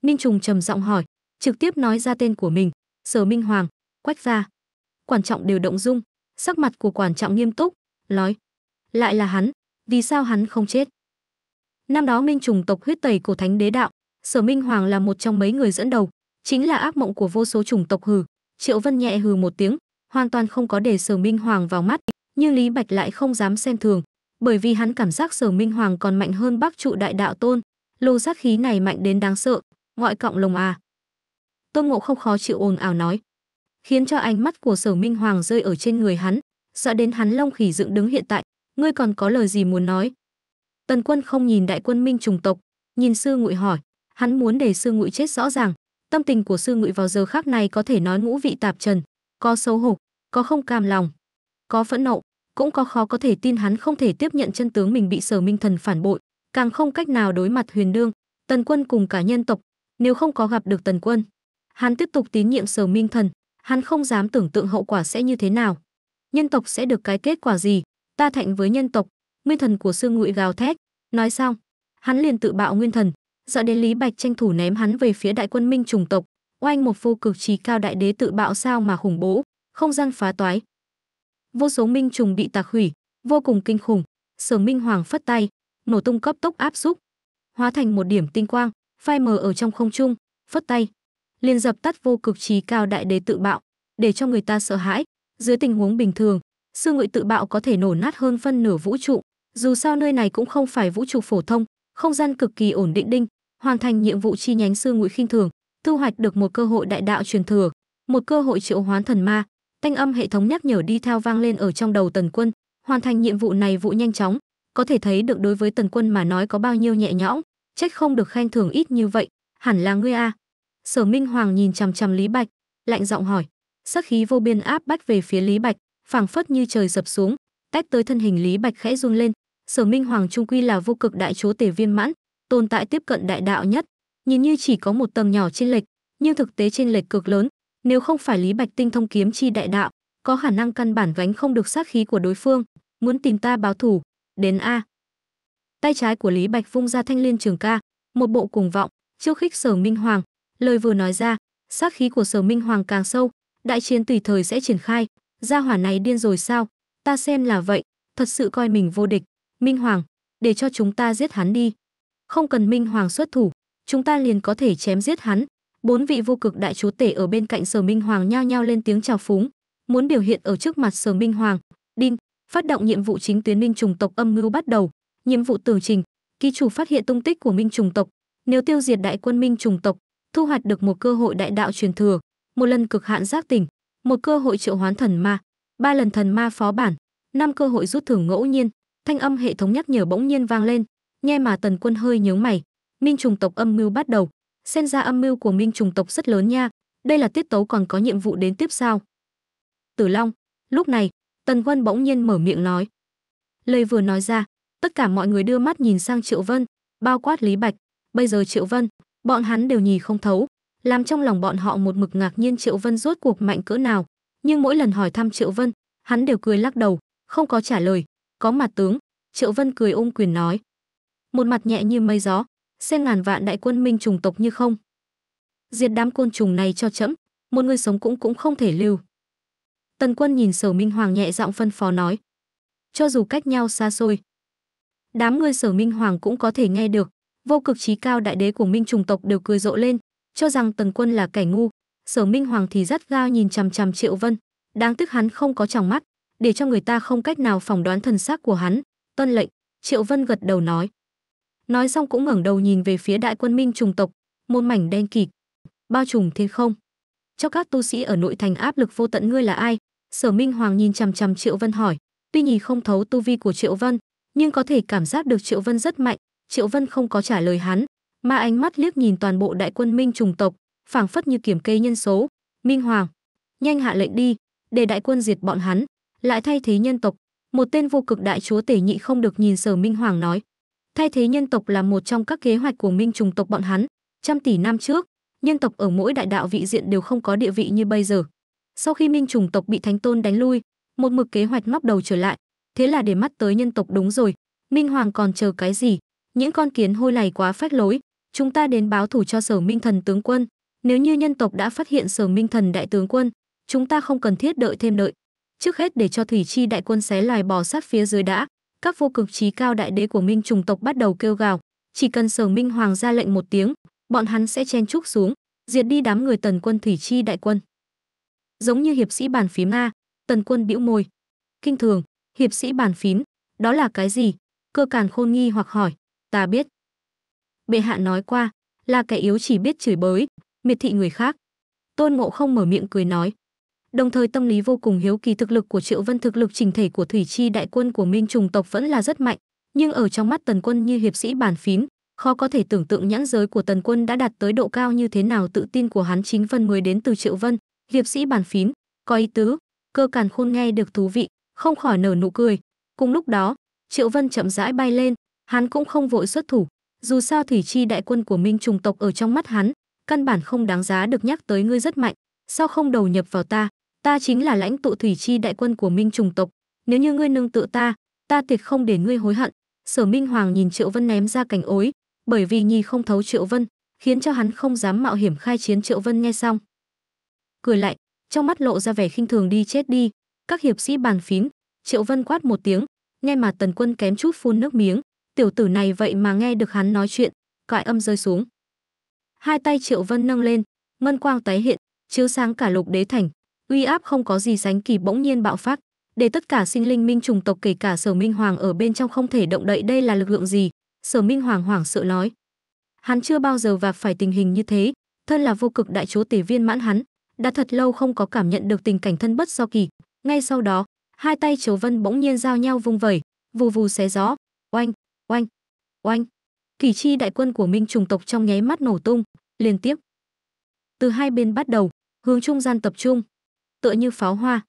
Minh Trùng trầm giọng hỏi, trực tiếp nói ra tên của mình, Sở Minh Hoàng, Quách gia. Quản trọng đều động dung, sắc mặt của quản trọng nghiêm túc, nói: "Lại là hắn, vì sao hắn không chết?" Năm đó Minh Trùng tộc huyết tẩy cổ thánh đế đạo, Sở Minh Hoàng là một trong mấy người dẫn đầu, chính là ác mộng của vô số chủng tộc hừ. Triệu Vân nhẹ hừ một tiếng, hoàn toàn không có để Sở Minh Hoàng vào mắt, nhưng Lý Bạch lại không dám xem thường, bởi vì hắn cảm giác Sở Minh Hoàng còn mạnh hơn Bắc Trụ Đại Đạo Tôn, lô sát khí này mạnh đến đáng sợ, ngoại cộng lồng à. Tôn Ngộ không khó chịu ồn ào nói, khiến cho ánh mắt của Sở Minh Hoàng rơi ở trên người hắn, sợ đến hắn Long khỉ dựng đứng hiện tại, ngươi còn có lời gì muốn nói? Tần Quân không nhìn đại quân Minh trùng tộc, nhìn sư ngụy hỏi, hắn muốn để sư ngụy chết rõ ràng, tâm tình của sư ngụy vào giờ khác này có thể nói ngũ vị tạp trần, có xấu hổ, có không cam lòng, có phẫn nộ, cũng có khó có thể tin hắn không thể tiếp nhận chân tướng mình bị Sở Minh Thần phản bội, càng không cách nào đối mặt Huyền Đương, Tần Quân cùng cả nhân tộc, nếu không có gặp được Tần Quân, hắn tiếp tục tín nhiệm Sở Minh Thần, hắn không dám tưởng tượng hậu quả sẽ như thế nào. Nhân tộc sẽ được cái kết quả gì? Ta thạnh với nhân tộc, nguyên thần của Sương Ngụy gào thét, nói xong, hắn liền tự bạo nguyên thần, dọa đến Lý Bạch tranh thủ ném hắn về phía đại quân Minh trùng tộc, oanh một vô cực trí cao đại đế tự bạo sao mà khủng bố không gian phá toái. Vô số minh trùng bị tạc hủy, vô cùng kinh khủng, Sở Minh Hoàng phất tay, nổ tung cấp tốc áp xúc, hóa thành một điểm tinh quang, phai mờ ở trong không trung, phất tay, liền dập tắt vô cực trí cao đại đế tự bạo, để cho người ta sợ hãi, dưới tình huống bình thường, sư ngụy tự bạo có thể nổ nát hơn phân nửa vũ trụ, dù sao nơi này cũng không phải vũ trụ phổ thông, không gian cực kỳ ổn định đinh, hoàn thành nhiệm vụ chi nhánh sư ngụy khinh thường, thu hoạch được một cơ hội đại đạo truyền thừa, một cơ hội triệu hoán thần ma, Thanh âm hệ thống nhắc nhở đi theo vang lên ở trong đầu Tần Quân, hoàn thành nhiệm vụ này vụ nhanh chóng, có thể thấy được đối với Tần Quân mà nói có bao nhiêu nhẹ nhõm, trách không được khen thưởng ít như vậy, hẳn là ngươi a. Sở Minh Hoàng nhìn chằm chằm Lý Bạch, lạnh giọng hỏi, sắc khí vô biên áp bách về phía Lý Bạch, phảng phất như trời sập xuống, tách tới thân hình Lý Bạch khẽ run lên. Sở Minh Hoàng trung quy là vô cực đại chúa tể viên mãn, tồn tại tiếp cận đại đạo nhất, nhìn như chỉ có một tầng nhỏ trên lệch, nhưng thực tế trên lệch cực lớn, nếu không phải Lý Bạch tinh thông kiếm chi đại đạo, có khả năng căn bản vánh không được sát khí của đối phương, muốn tìm ta báo thù đến a. Tay trái của Lý Bạch vung ra thanh liên trường ca, một bộ cùng vọng, chiêu khích Sở Minh Hoàng, lời vừa nói ra, sát khí của Sở Minh Hoàng càng sâu, đại chiến tùy thời sẽ triển khai, gia hỏa này điên rồi sao? Ta xem là vậy, thật sự coi mình vô địch, Minh Hoàng, để cho chúng ta giết hắn đi. Không cần Minh Hoàng xuất thủ, chúng ta liền có thể chém giết hắn, bốn vị vô cực đại chúa tể ở bên cạnh sở minh hoàng nhao nhao lên tiếng chào phúng muốn biểu hiện ở trước mặt sở minh hoàng đinh phát động nhiệm vụ chính tuyến minh trùng tộc âm mưu bắt đầu nhiệm vụ tường trình ký chủ phát hiện tung tích của minh trùng tộc nếu tiêu diệt đại quân minh trùng tộc thu hoạch được một cơ hội đại đạo truyền thừa một lần cực hạn giác tỉnh một cơ hội triệu hoán thần ma ba lần thần ma phó bản năm cơ hội rút thưởng ngẫu nhiên thanh âm hệ thống nhắc nhở bỗng nhiên vang lên nghe mà tần quân hơi nhớ mày minh trùng tộc âm mưu bắt đầu xem ra âm mưu của minh trùng tộc rất lớn nha đây là tiết tấu còn có nhiệm vụ đến tiếp sao tử long lúc này tần huân bỗng nhiên mở miệng nói lời vừa nói ra tất cả mọi người đưa mắt nhìn sang triệu vân bao quát lý bạch bây giờ triệu vân bọn hắn đều nhì không thấu làm trong lòng bọn họ một mực ngạc nhiên triệu vân rốt cuộc mạnh cỡ nào nhưng mỗi lần hỏi thăm triệu vân hắn đều cười lắc đầu không có trả lời có mặt tướng triệu vân cười ôm quyền nói một mặt nhẹ như mây gió xem ngàn vạn đại quân minh trùng tộc như không diệt đám côn trùng này cho trẫm một người sống cũng cũng không thể lưu tần quân nhìn sở minh hoàng nhẹ giọng phân phó nói cho dù cách nhau xa xôi đám người sở minh hoàng cũng có thể nghe được vô cực trí cao đại đế của minh trùng tộc đều cười rộ lên cho rằng tần quân là kẻ ngu sở minh hoàng thì rất gao nhìn chằm chằm triệu vân đáng tức hắn không có tròng mắt để cho người ta không cách nào phỏng đoán thần sắc của hắn tuân lệnh triệu vân gật đầu nói Nói xong cũng ngẩng đầu nhìn về phía đại quân minh trùng tộc, một mảnh đen kịt, bao trùm thiên không. Cho các tu sĩ ở nội thành áp lực vô tận ngươi là ai? Sở Minh Hoàng nhìn chằm chằm Triệu Vân hỏi, tuy nhìn không thấu tu vi của Triệu Vân, nhưng có thể cảm giác được Triệu Vân rất mạnh, Triệu Vân không có trả lời hắn, mà ánh mắt liếc nhìn toàn bộ đại quân Minh trùng tộc, phảng phất như kiểm kê nhân số. Minh Hoàng, nhanh hạ lệnh đi, để đại quân diệt bọn hắn, lại thay thế nhân tộc. Một tên vô cực đại chúa tể nhị không được nhìn Sở Minh Hoàng nói. Thay thế nhân tộc là một trong các kế hoạch của Minh trùng tộc bọn hắn, trăm tỷ năm trước, nhân tộc ở mỗi đại đạo vị diện đều không có địa vị như bây giờ. Sau khi Minh trùng tộc bị Thánh Tôn đánh lui, một mực kế hoạch móc đầu trở lại, thế là để mắt tới nhân tộc đúng rồi, Minh Hoàng còn chờ cái gì? Những con kiến hôi này quá phách lối, chúng ta đến báo thủ cho Sở Minh Thần tướng quân, nếu như nhân tộc đã phát hiện Sở Minh Thần đại tướng quân, chúng ta không cần thiết đợi thêm đợi. Trước hết để cho Thủy Chi đại quân xé loài bò sát phía dưới đã, các vô cực trí cao đại đế của minh trùng tộc bắt đầu kêu gào chỉ cần sở minh hoàng ra lệnh một tiếng bọn hắn sẽ chen trúc xuống diệt đi đám người tần quân thủy chi đại quân giống như hiệp sĩ bàn phím a tần quân bĩu môi kinh thường hiệp sĩ bàn phím đó là cái gì cơ càn khôn nghi hoặc hỏi ta biết bệ hạ nói qua là kẻ yếu chỉ biết chửi bới miệt thị người khác tôn ngộ không mở miệng cười nói đồng thời tâm lý vô cùng hiếu kỳ thực lực của Triệu Vân thực lực trình thể của thủy chi đại quân của Minh trùng tộc vẫn là rất mạnh, nhưng ở trong mắt Tần Quân như hiệp sĩ bản phím, khó có thể tưởng tượng nhãn giới của Tần Quân đã đạt tới độ cao như thế nào tự tin của hắn chính phần mới đến từ Triệu Vân, hiệp sĩ bản phím, có ý tứ, cơ càn khôn nghe được thú vị, không khỏi nở nụ cười. Cùng lúc đó, Triệu Vân chậm rãi bay lên, hắn cũng không vội xuất thủ, dù sao thủy chi đại quân của Minh trùng tộc ở trong mắt hắn, căn bản không đáng giá được nhắc tới ngươi rất mạnh, sao không đầu nhập vào ta? ta chính là lãnh tụ thủy chi đại quân của minh trùng tộc nếu như ngươi nương tựa ta ta tuyệt không để ngươi hối hận sở minh hoàng nhìn triệu vân ném ra cảnh ối bởi vì nhi không thấu triệu vân khiến cho hắn không dám mạo hiểm khai chiến triệu vân nghe xong cười lại trong mắt lộ ra vẻ khinh thường đi chết đi các hiệp sĩ bàn phím triệu vân quát một tiếng nghe mà tần quân kém chút phun nước miếng tiểu tử này vậy mà nghe được hắn nói chuyện cõi âm rơi xuống hai tay triệu vân nâng lên ngân quang tái hiện chiếu sáng cả lục đế thành uy áp không có gì sánh kịp bỗng nhiên bạo phát để tất cả sinh linh minh trùng tộc kể cả sở minh hoàng ở bên trong không thể động đậy đây là lực lượng gì sở minh hoàng hoảng sợ nói hắn chưa bao giờ và phải tình hình như thế thân là vô cực đại chúa tể viên mãn hắn đã thật lâu không có cảm nhận được tình cảnh thân bất do kỳ ngay sau đó hai tay chấu vân bỗng nhiên giao nhau vung vẩy vù vù xé gió oanh oanh oanh kỳ chi đại quân của minh trùng tộc trong nháy mắt nổ tung liên tiếp từ hai bên bắt đầu hướng trung gian tập trung tựa như pháo hoa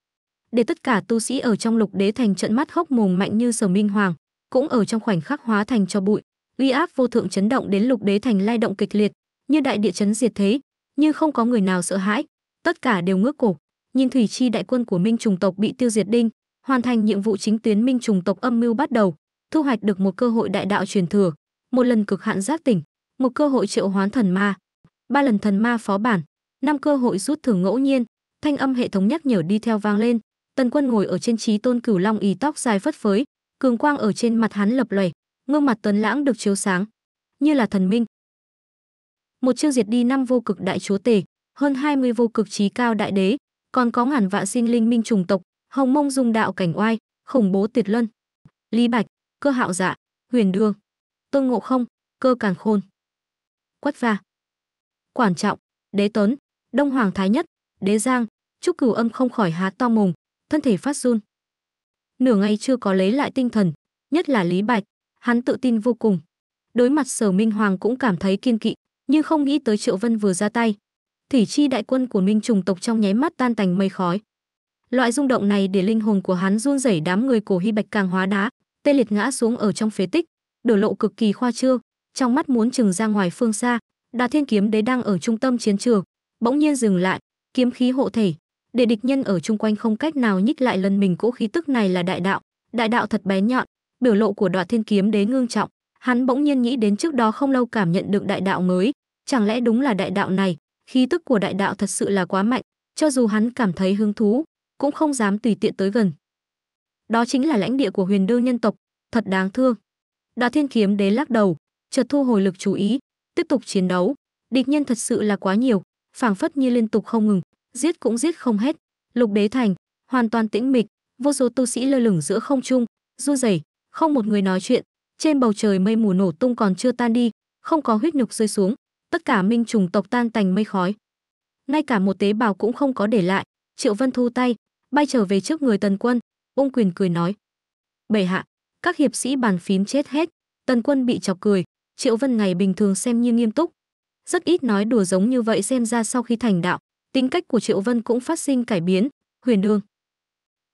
để tất cả tu sĩ ở trong lục đế thành trận mắt hốc mồm mạnh như sở minh hoàng cũng ở trong khoảnh khắc hóa thành cho bụi uy áp vô thượng chấn động đến lục đế thành lai động kịch liệt như đại địa chấn diệt thế nhưng không có người nào sợ hãi tất cả đều ngước cổ nhìn thủy chi đại quân của minh trùng tộc bị tiêu diệt đinh hoàn thành nhiệm vụ chính tuyến minh trùng tộc âm mưu bắt đầu thu hoạch được một cơ hội đại đạo truyền thừa một lần cực hạn giác tỉnh một cơ hội triệu hoán thần ma ba lần thần ma phó bản năm cơ hội rút thưởng ngẫu nhiên thanh âm hệ thống nhắc nhở đi theo vang lên tần quân ngồi ở trên trí tôn cửu long ý tóc dài phất phới cường quang ở trên mặt hắn lập lòe gương mặt tuấn lãng được chiếu sáng như là thần minh một chương diệt đi năm vô cực đại chúa tể hơn 20 vô cực trí cao đại đế còn có ngàn vạn sinh linh minh trùng tộc hồng mông dung đạo cảnh oai khủng bố tuyệt luân lý bạch cơ hạo dạ huyền đương tôn ngộ không cơ càn khôn quách va quản trọng đế tuấn đông hoàng thái nhất đế giang Trúc Cửu Âm không khỏi há to mồm, thân thể phát run. Nửa ngày chưa có lấy lại tinh thần, nhất là Lý Bạch, hắn tự tin vô cùng. Đối mặt Sở Minh Hoàng cũng cảm thấy kiên kỵ, nhưng không nghĩ tới Triệu Vân vừa ra tay. thủy chi đại quân của Minh trùng tộc trong nháy mắt tan thành mây khói. Loại rung động này để linh hồn của hắn run rẩy đám người cổ hy bạch càng hóa đá, tê liệt ngã xuống ở trong phế tích, đổ lộ cực kỳ khoa trương, trong mắt muốn chừng ra ngoài phương xa, Đà Thiên kiếm đế đang ở trung tâm chiến trường, bỗng nhiên dừng lại, kiếm khí hộ thể, để địch nhân ở chung quanh không cách nào nhích lại lần mình cỗ khí tức này là đại đạo đại đạo thật bé nhọn biểu lộ của đoạn thiên kiếm đế ngưng trọng hắn bỗng nhiên nghĩ đến trước đó không lâu cảm nhận được đại đạo mới chẳng lẽ đúng là đại đạo này khí tức của đại đạo thật sự là quá mạnh cho dù hắn cảm thấy hứng thú cũng không dám tùy tiện tới gần đó chính là lãnh địa của huyền đương nhân tộc thật đáng thương đoạn thiên kiếm đế lắc đầu chợt thu hồi lực chú ý tiếp tục chiến đấu địch nhân thật sự là quá nhiều phảng phất như liên tục không ngừng giết cũng giết không hết. Lục Đế Thành, hoàn toàn tĩnh mịch, vô số tu sĩ lơ lửng giữa không trung, du rẩy, không một người nói chuyện. Trên bầu trời mây mù nổ tung còn chưa tan đi, không có huyết nhục rơi xuống, tất cả minh trùng tộc tan tành mây khói. Ngay cả một tế bào cũng không có để lại, Triệu Vân thu tay, bay trở về trước người Tần Quân, ung quyền cười nói: "Bệ hạ, các hiệp sĩ bàn phím chết hết." Tần Quân bị chọc cười, Triệu Vân ngày bình thường xem như nghiêm túc, rất ít nói đùa giống như vậy xem ra sau khi thành đạo, tính cách của Triệu Vân cũng phát sinh cải biến, Huyền Đương.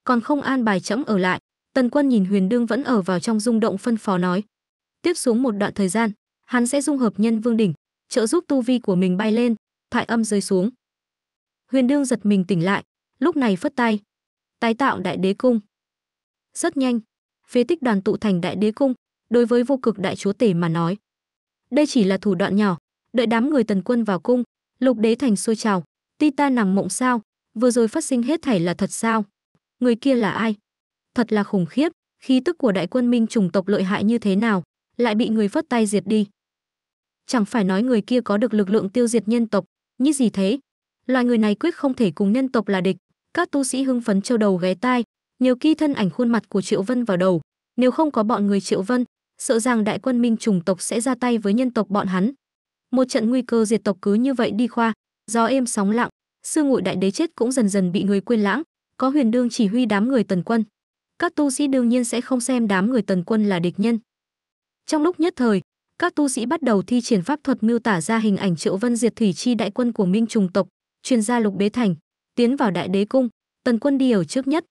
Còn không an bài chẫm ở lại, Tần Quân nhìn Huyền Đương vẫn ở vào trong rung động phân phó nói, tiếp xuống một đoạn thời gian, hắn sẽ dung hợp nhân vương đỉnh, trợ giúp tu vi của mình bay lên, thoại âm rơi xuống. Huyền Đương giật mình tỉnh lại, lúc này phất tay, tái tạo đại đế cung. Rất nhanh, phế tích đoàn tụ thành đại đế cung, đối với vô cực đại chúa tể mà nói. Đây chỉ là thủ đoạn nhỏ, đợi đám người tần quân vào cung, lục đế thành sôi trào, Ti ta nằm mộng sao? Vừa rồi phát sinh hết thảy là thật sao? Người kia là ai? Thật là khủng khiếp, khí tức của đại quân minh chủng tộc lợi hại như thế nào, lại bị người phất tay diệt đi. Chẳng phải nói người kia có được lực lượng tiêu diệt nhân tộc, như gì thế? Loài người này quyết không thể cùng nhân tộc là địch. Các tu sĩ hưng phấn châu đầu ghé tai, nhiều khi thân ảnh khuôn mặt của Triệu Vân vào đầu. Nếu không có bọn người Triệu Vân, sợ rằng đại quân minh chủng tộc sẽ ra tay với nhân tộc bọn hắn. Một trận nguy cơ diệt tộc cứ như vậy đi qua, gió êm sóng lặng, sương Ngụy đại đế chết cũng dần dần bị người quên lãng có huyền đương chỉ huy đám người tần quân các tu sĩ đương nhiên sẽ không xem đám người tần quân là địch nhân trong lúc nhất thời các tu sĩ bắt đầu thi triển pháp thuật miêu tả ra hình ảnh triệu vân diệt thủy chi đại quân của minh trùng tộc truyền ra lục bế thành tiến vào đại đế cung tần quân đi ở trước nhất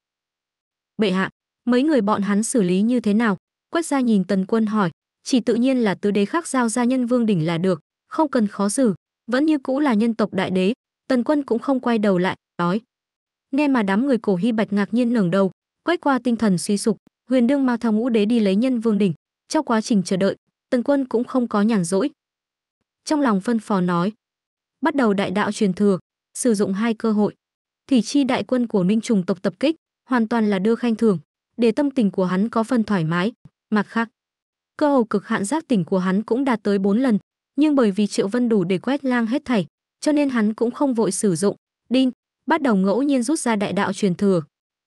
bệ hạ mấy người bọn hắn xử lý như thế nào quách gia nhìn tần quân hỏi chỉ tự nhiên là tứ đế khác giao ra nhân vương đỉnh là được không cần khó xử vẫn như cũ là nhân tộc đại đế tần quân cũng không quay đầu lại nói nghe mà đám người cổ hy bạch ngạc nhiên ngẩng đầu quét qua tinh thần suy sụp huyền đương mau theo ngũ đế đi lấy nhân vương đỉnh trong quá trình chờ đợi tần quân cũng không có nhàn rỗi trong lòng phân phò nói bắt đầu đại đạo truyền thừa sử dụng hai cơ hội thì chi đại quân của minh trùng tộc tập kích hoàn toàn là đưa khanh thưởng để tâm tình của hắn có phần thoải mái mặt khác cơ hồ cực hạn giác tỉnh của hắn cũng đạt tới 4 lần nhưng bởi vì triệu vân đủ để quét lang hết thảy cho nên hắn cũng không vội sử dụng. Đinh, bắt đầu ngẫu nhiên rút ra đại đạo truyền thừa.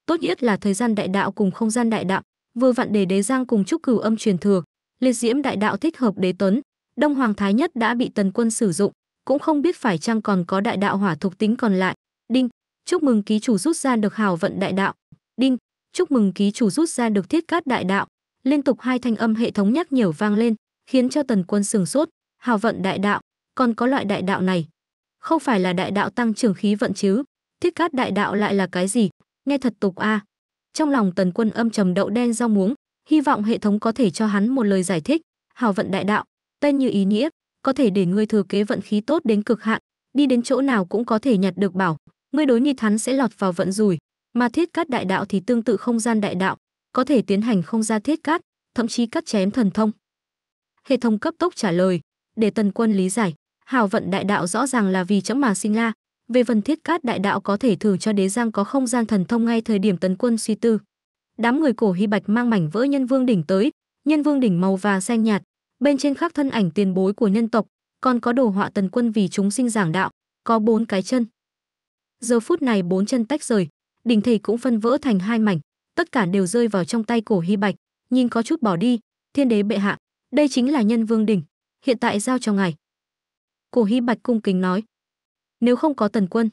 Tốt nhất là thời gian đại đạo cùng không gian đại đạo, vừa vặn để đế giang cùng trúc cửu âm truyền thừa, liệt diễm đại đạo thích hợp đế tuấn, Đông Hoàng Thái Nhất đã bị Tần Quân sử dụng, cũng không biết phải chăng còn có đại đạo hỏa thuộc tính còn lại. Đinh, chúc mừng ký chủ rút ra được hào vận đại đạo. Đinh, chúc mừng ký chủ rút ra được thiết cát đại đạo. Liên tục hai thanh âm hệ thống nhắc nhở vang lên, khiến cho Tần Quân sừng sốt, hào vận đại đạo, còn có loại đại đạo này không phải là đại đạo tăng trưởng khí vận chứ, thiết cát đại đạo lại là cái gì, nghe thật tục a. Trong lòng Tần Quân âm trầm đậu đen rau muống, hy vọng hệ thống có thể cho hắn một lời giải thích, hào vận đại đạo, tên như ý nghĩa, có thể để ngươi thừa kế vận khí tốt đến cực hạn, đi đến chỗ nào cũng có thể nhặt được bảo, ngươi đối nghịch hắn sẽ lọt vào vận rủi, mà thiết cát đại đạo thì tương tự không gian đại đạo, có thể tiến hành không gian thiết cát, thậm chí cắt chém thần thông. Hệ thống cấp tốc trả lời, để Tần Quân lý giải, hào vận đại đạo rõ ràng là vì chấm mà sinh ra. về phần thiết cát đại đạo có thể thử cho đế giang có không gian thần thông ngay thời điểm tấn quân suy tư đám người cổ hy bạch mang mảnh vỡ nhân vương đỉnh tới nhân vương đỉnh màu và xanh nhạt bên trên khắc thân ảnh tiền bối của nhân tộc còn có đồ họa tần quân vì chúng sinh giảng đạo có bốn cái chân giờ phút này bốn chân tách rời đỉnh thể cũng phân vỡ thành hai mảnh tất cả đều rơi vào trong tay cổ hy bạch nhìn có chút bỏ đi thiên đế bệ hạ đây chính là nhân vương đỉnh hiện tại giao cho ngài Cổ Hy Bạch cung kính nói. Nếu không có tần quân,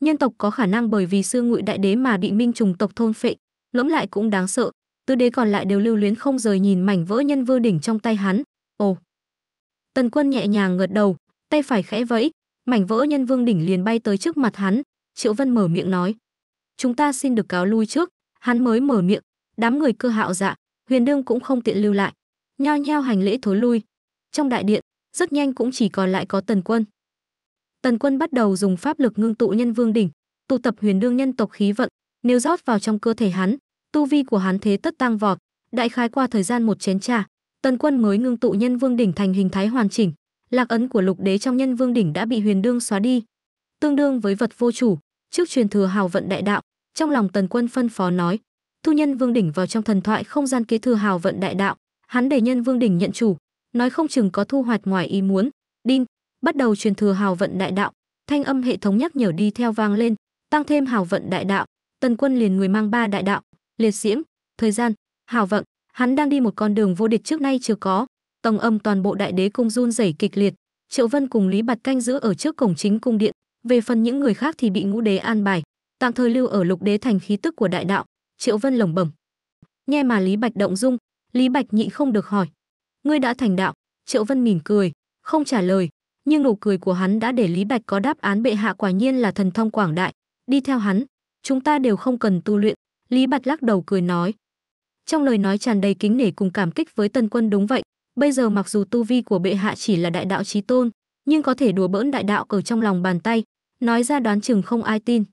nhân tộc có khả năng bởi vì sư ngụy đại đế mà bị minh trùng tộc thôn phệ, lẫm lại cũng đáng sợ. Tứ đế còn lại đều lưu luyến không rời nhìn mảnh vỡ nhân vư đỉnh trong tay hắn. Ồ. Tần quân nhẹ nhàng ngợt đầu, tay phải khẽ vẫy, mảnh vỡ nhân vương đỉnh liền bay tới trước mặt hắn. Triệu Vân mở miệng nói. Chúng ta xin được cáo lui trước. Hắn mới mở miệng, đám người cơ hạo dạ, huyền đương cũng không tiện lưu lại. Nhao nhao hành lễ thối lui. Trong đại điện, rất nhanh cũng chỉ còn lại có Tần Quân. Tần Quân bắt đầu dùng pháp lực ngưng tụ nhân vương đỉnh, tụ tập huyền đương nhân tộc khí vận, nếu rót vào trong cơ thể hắn, tu vi của hắn thế tất tăng vọt, đại khái qua thời gian một chén trà, Tần Quân mới ngưng tụ nhân vương đỉnh thành hình thái hoàn chỉnh, lạc ấn của lục đế trong nhân vương đỉnh đã bị huyền đương xóa đi, tương đương với vật vô chủ, trước truyền thừa hào vận đại đạo, trong lòng Tần Quân phân phó nói, thu nhân vương đỉnh vào trong thần thoại không gian kế thừa hào vận đại đạo, hắn để nhân vương đỉnh nhận chủ, nói không chừng có thu hoạch ngoài ý muốn. Đinh, bắt đầu truyền thừa hào vận đại đạo, thanh âm hệ thống nhắc nhở đi theo vang lên, tăng thêm hào vận đại đạo, Tần Quân liền người mang ba đại đạo, liệt diễm, thời gian, hào vận, hắn đang đi một con đường vô địch trước nay chưa có. Tông âm toàn bộ đại đế cung run rẩy kịch liệt, Triệu Vân cùng Lý Bạch canh giữ ở trước cổng chính cung điện, về phần những người khác thì bị Ngũ Đế an bài, tạm thời lưu ở Lục Đế thành khí tức của đại đạo, Triệu Vân lẩm bẩm. Nghe mà Lý Bạch động dung, Lý Bạch nhịn không được hỏi, ngươi đã thành đạo triệu vân mỉm cười không trả lời nhưng nụ cười của hắn đã để lý bạch có đáp án bệ hạ quả nhiên là thần thông quảng đại đi theo hắn chúng ta đều không cần tu luyện lý bạch lắc đầu cười nói trong lời nói tràn đầy kính nể cùng cảm kích với tân quân đúng vậy bây giờ mặc dù tu vi của bệ hạ chỉ là đại đạo chí tôn nhưng có thể đùa bỡn đại đạo ở trong lòng bàn tay nói ra đoán chừng không ai tin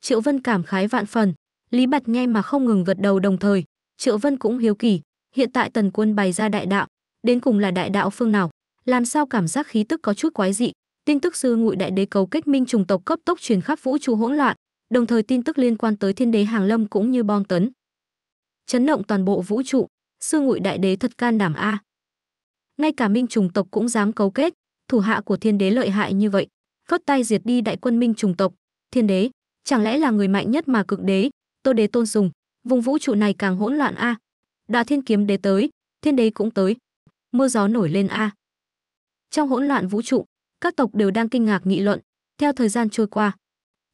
triệu vân cảm khái vạn phần lý bạch nghe mà không ngừng gật đầu đồng thời triệu vân cũng hiếu kỳ hiện tại tần quân bày ra đại đạo đến cùng là đại đạo phương nào làm sao cảm giác khí tức có chút quái dị tin tức sư ngụy đại đế cầu kết minh trùng tộc cấp tốc truyền khắp vũ trụ hỗn loạn đồng thời tin tức liên quan tới thiên đế hàng lâm cũng như bom tấn chấn động toàn bộ vũ trụ sư ngụy đại đế thật can đảm a ngay cả minh trùng tộc cũng dám cấu kết thủ hạ của thiên đế lợi hại như vậy phất tay diệt đi đại quân minh trùng tộc thiên đế chẳng lẽ là người mạnh nhất mà cực đế tô đế tôn dùng vùng vũ trụ này càng hỗn loạn a à. đà thiên kiếm đế tới thiên đế cũng tới mưa gió nổi lên a. Trong hỗn loạn vũ trụ, các tộc đều đang kinh ngạc nghị luận. Theo thời gian trôi qua,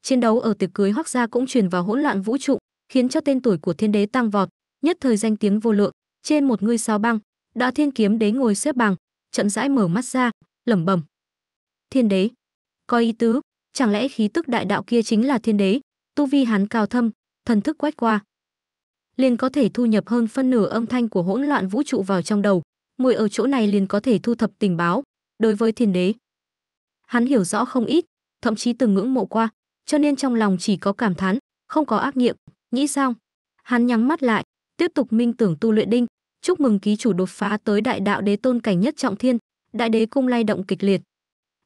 chiến đấu ở tiệc cưới Hoắc gia cũng truyền vào hỗn loạn vũ trụ, khiến cho tên tuổi của thiên đế tăng vọt, nhất thời danh tiếng vô lượng. Trên một ngôi sao băng, đã thiên kiếm đế ngồi xếp bằng, chậm rãi mở mắt ra, lẩm bẩm: "Thiên đế, có ý tứ, chẳng lẽ khí tức đại đạo kia chính là thiên đế, tu vi hắn cao thâm, thần thức quét qua, liền có thể thu nhập hơn phân nửa âm thanh của hỗn loạn vũ trụ vào trong đầu, ngồi ở chỗ này liền có thể thu thập tình báo đối với thiên đế. Hắn hiểu rõ không ít, thậm chí từng ngưỡng mộ qua, cho nên trong lòng chỉ có cảm thán, không có ác nghiệm, nghĩ sao? Hắn nhắm mắt lại, tiếp tục minh tưởng tu luyện đinh, chúc mừng ký chủ đột phá tới đại đạo đế tôn cảnh nhất trọng thiên, đại đế cung lay động kịch liệt.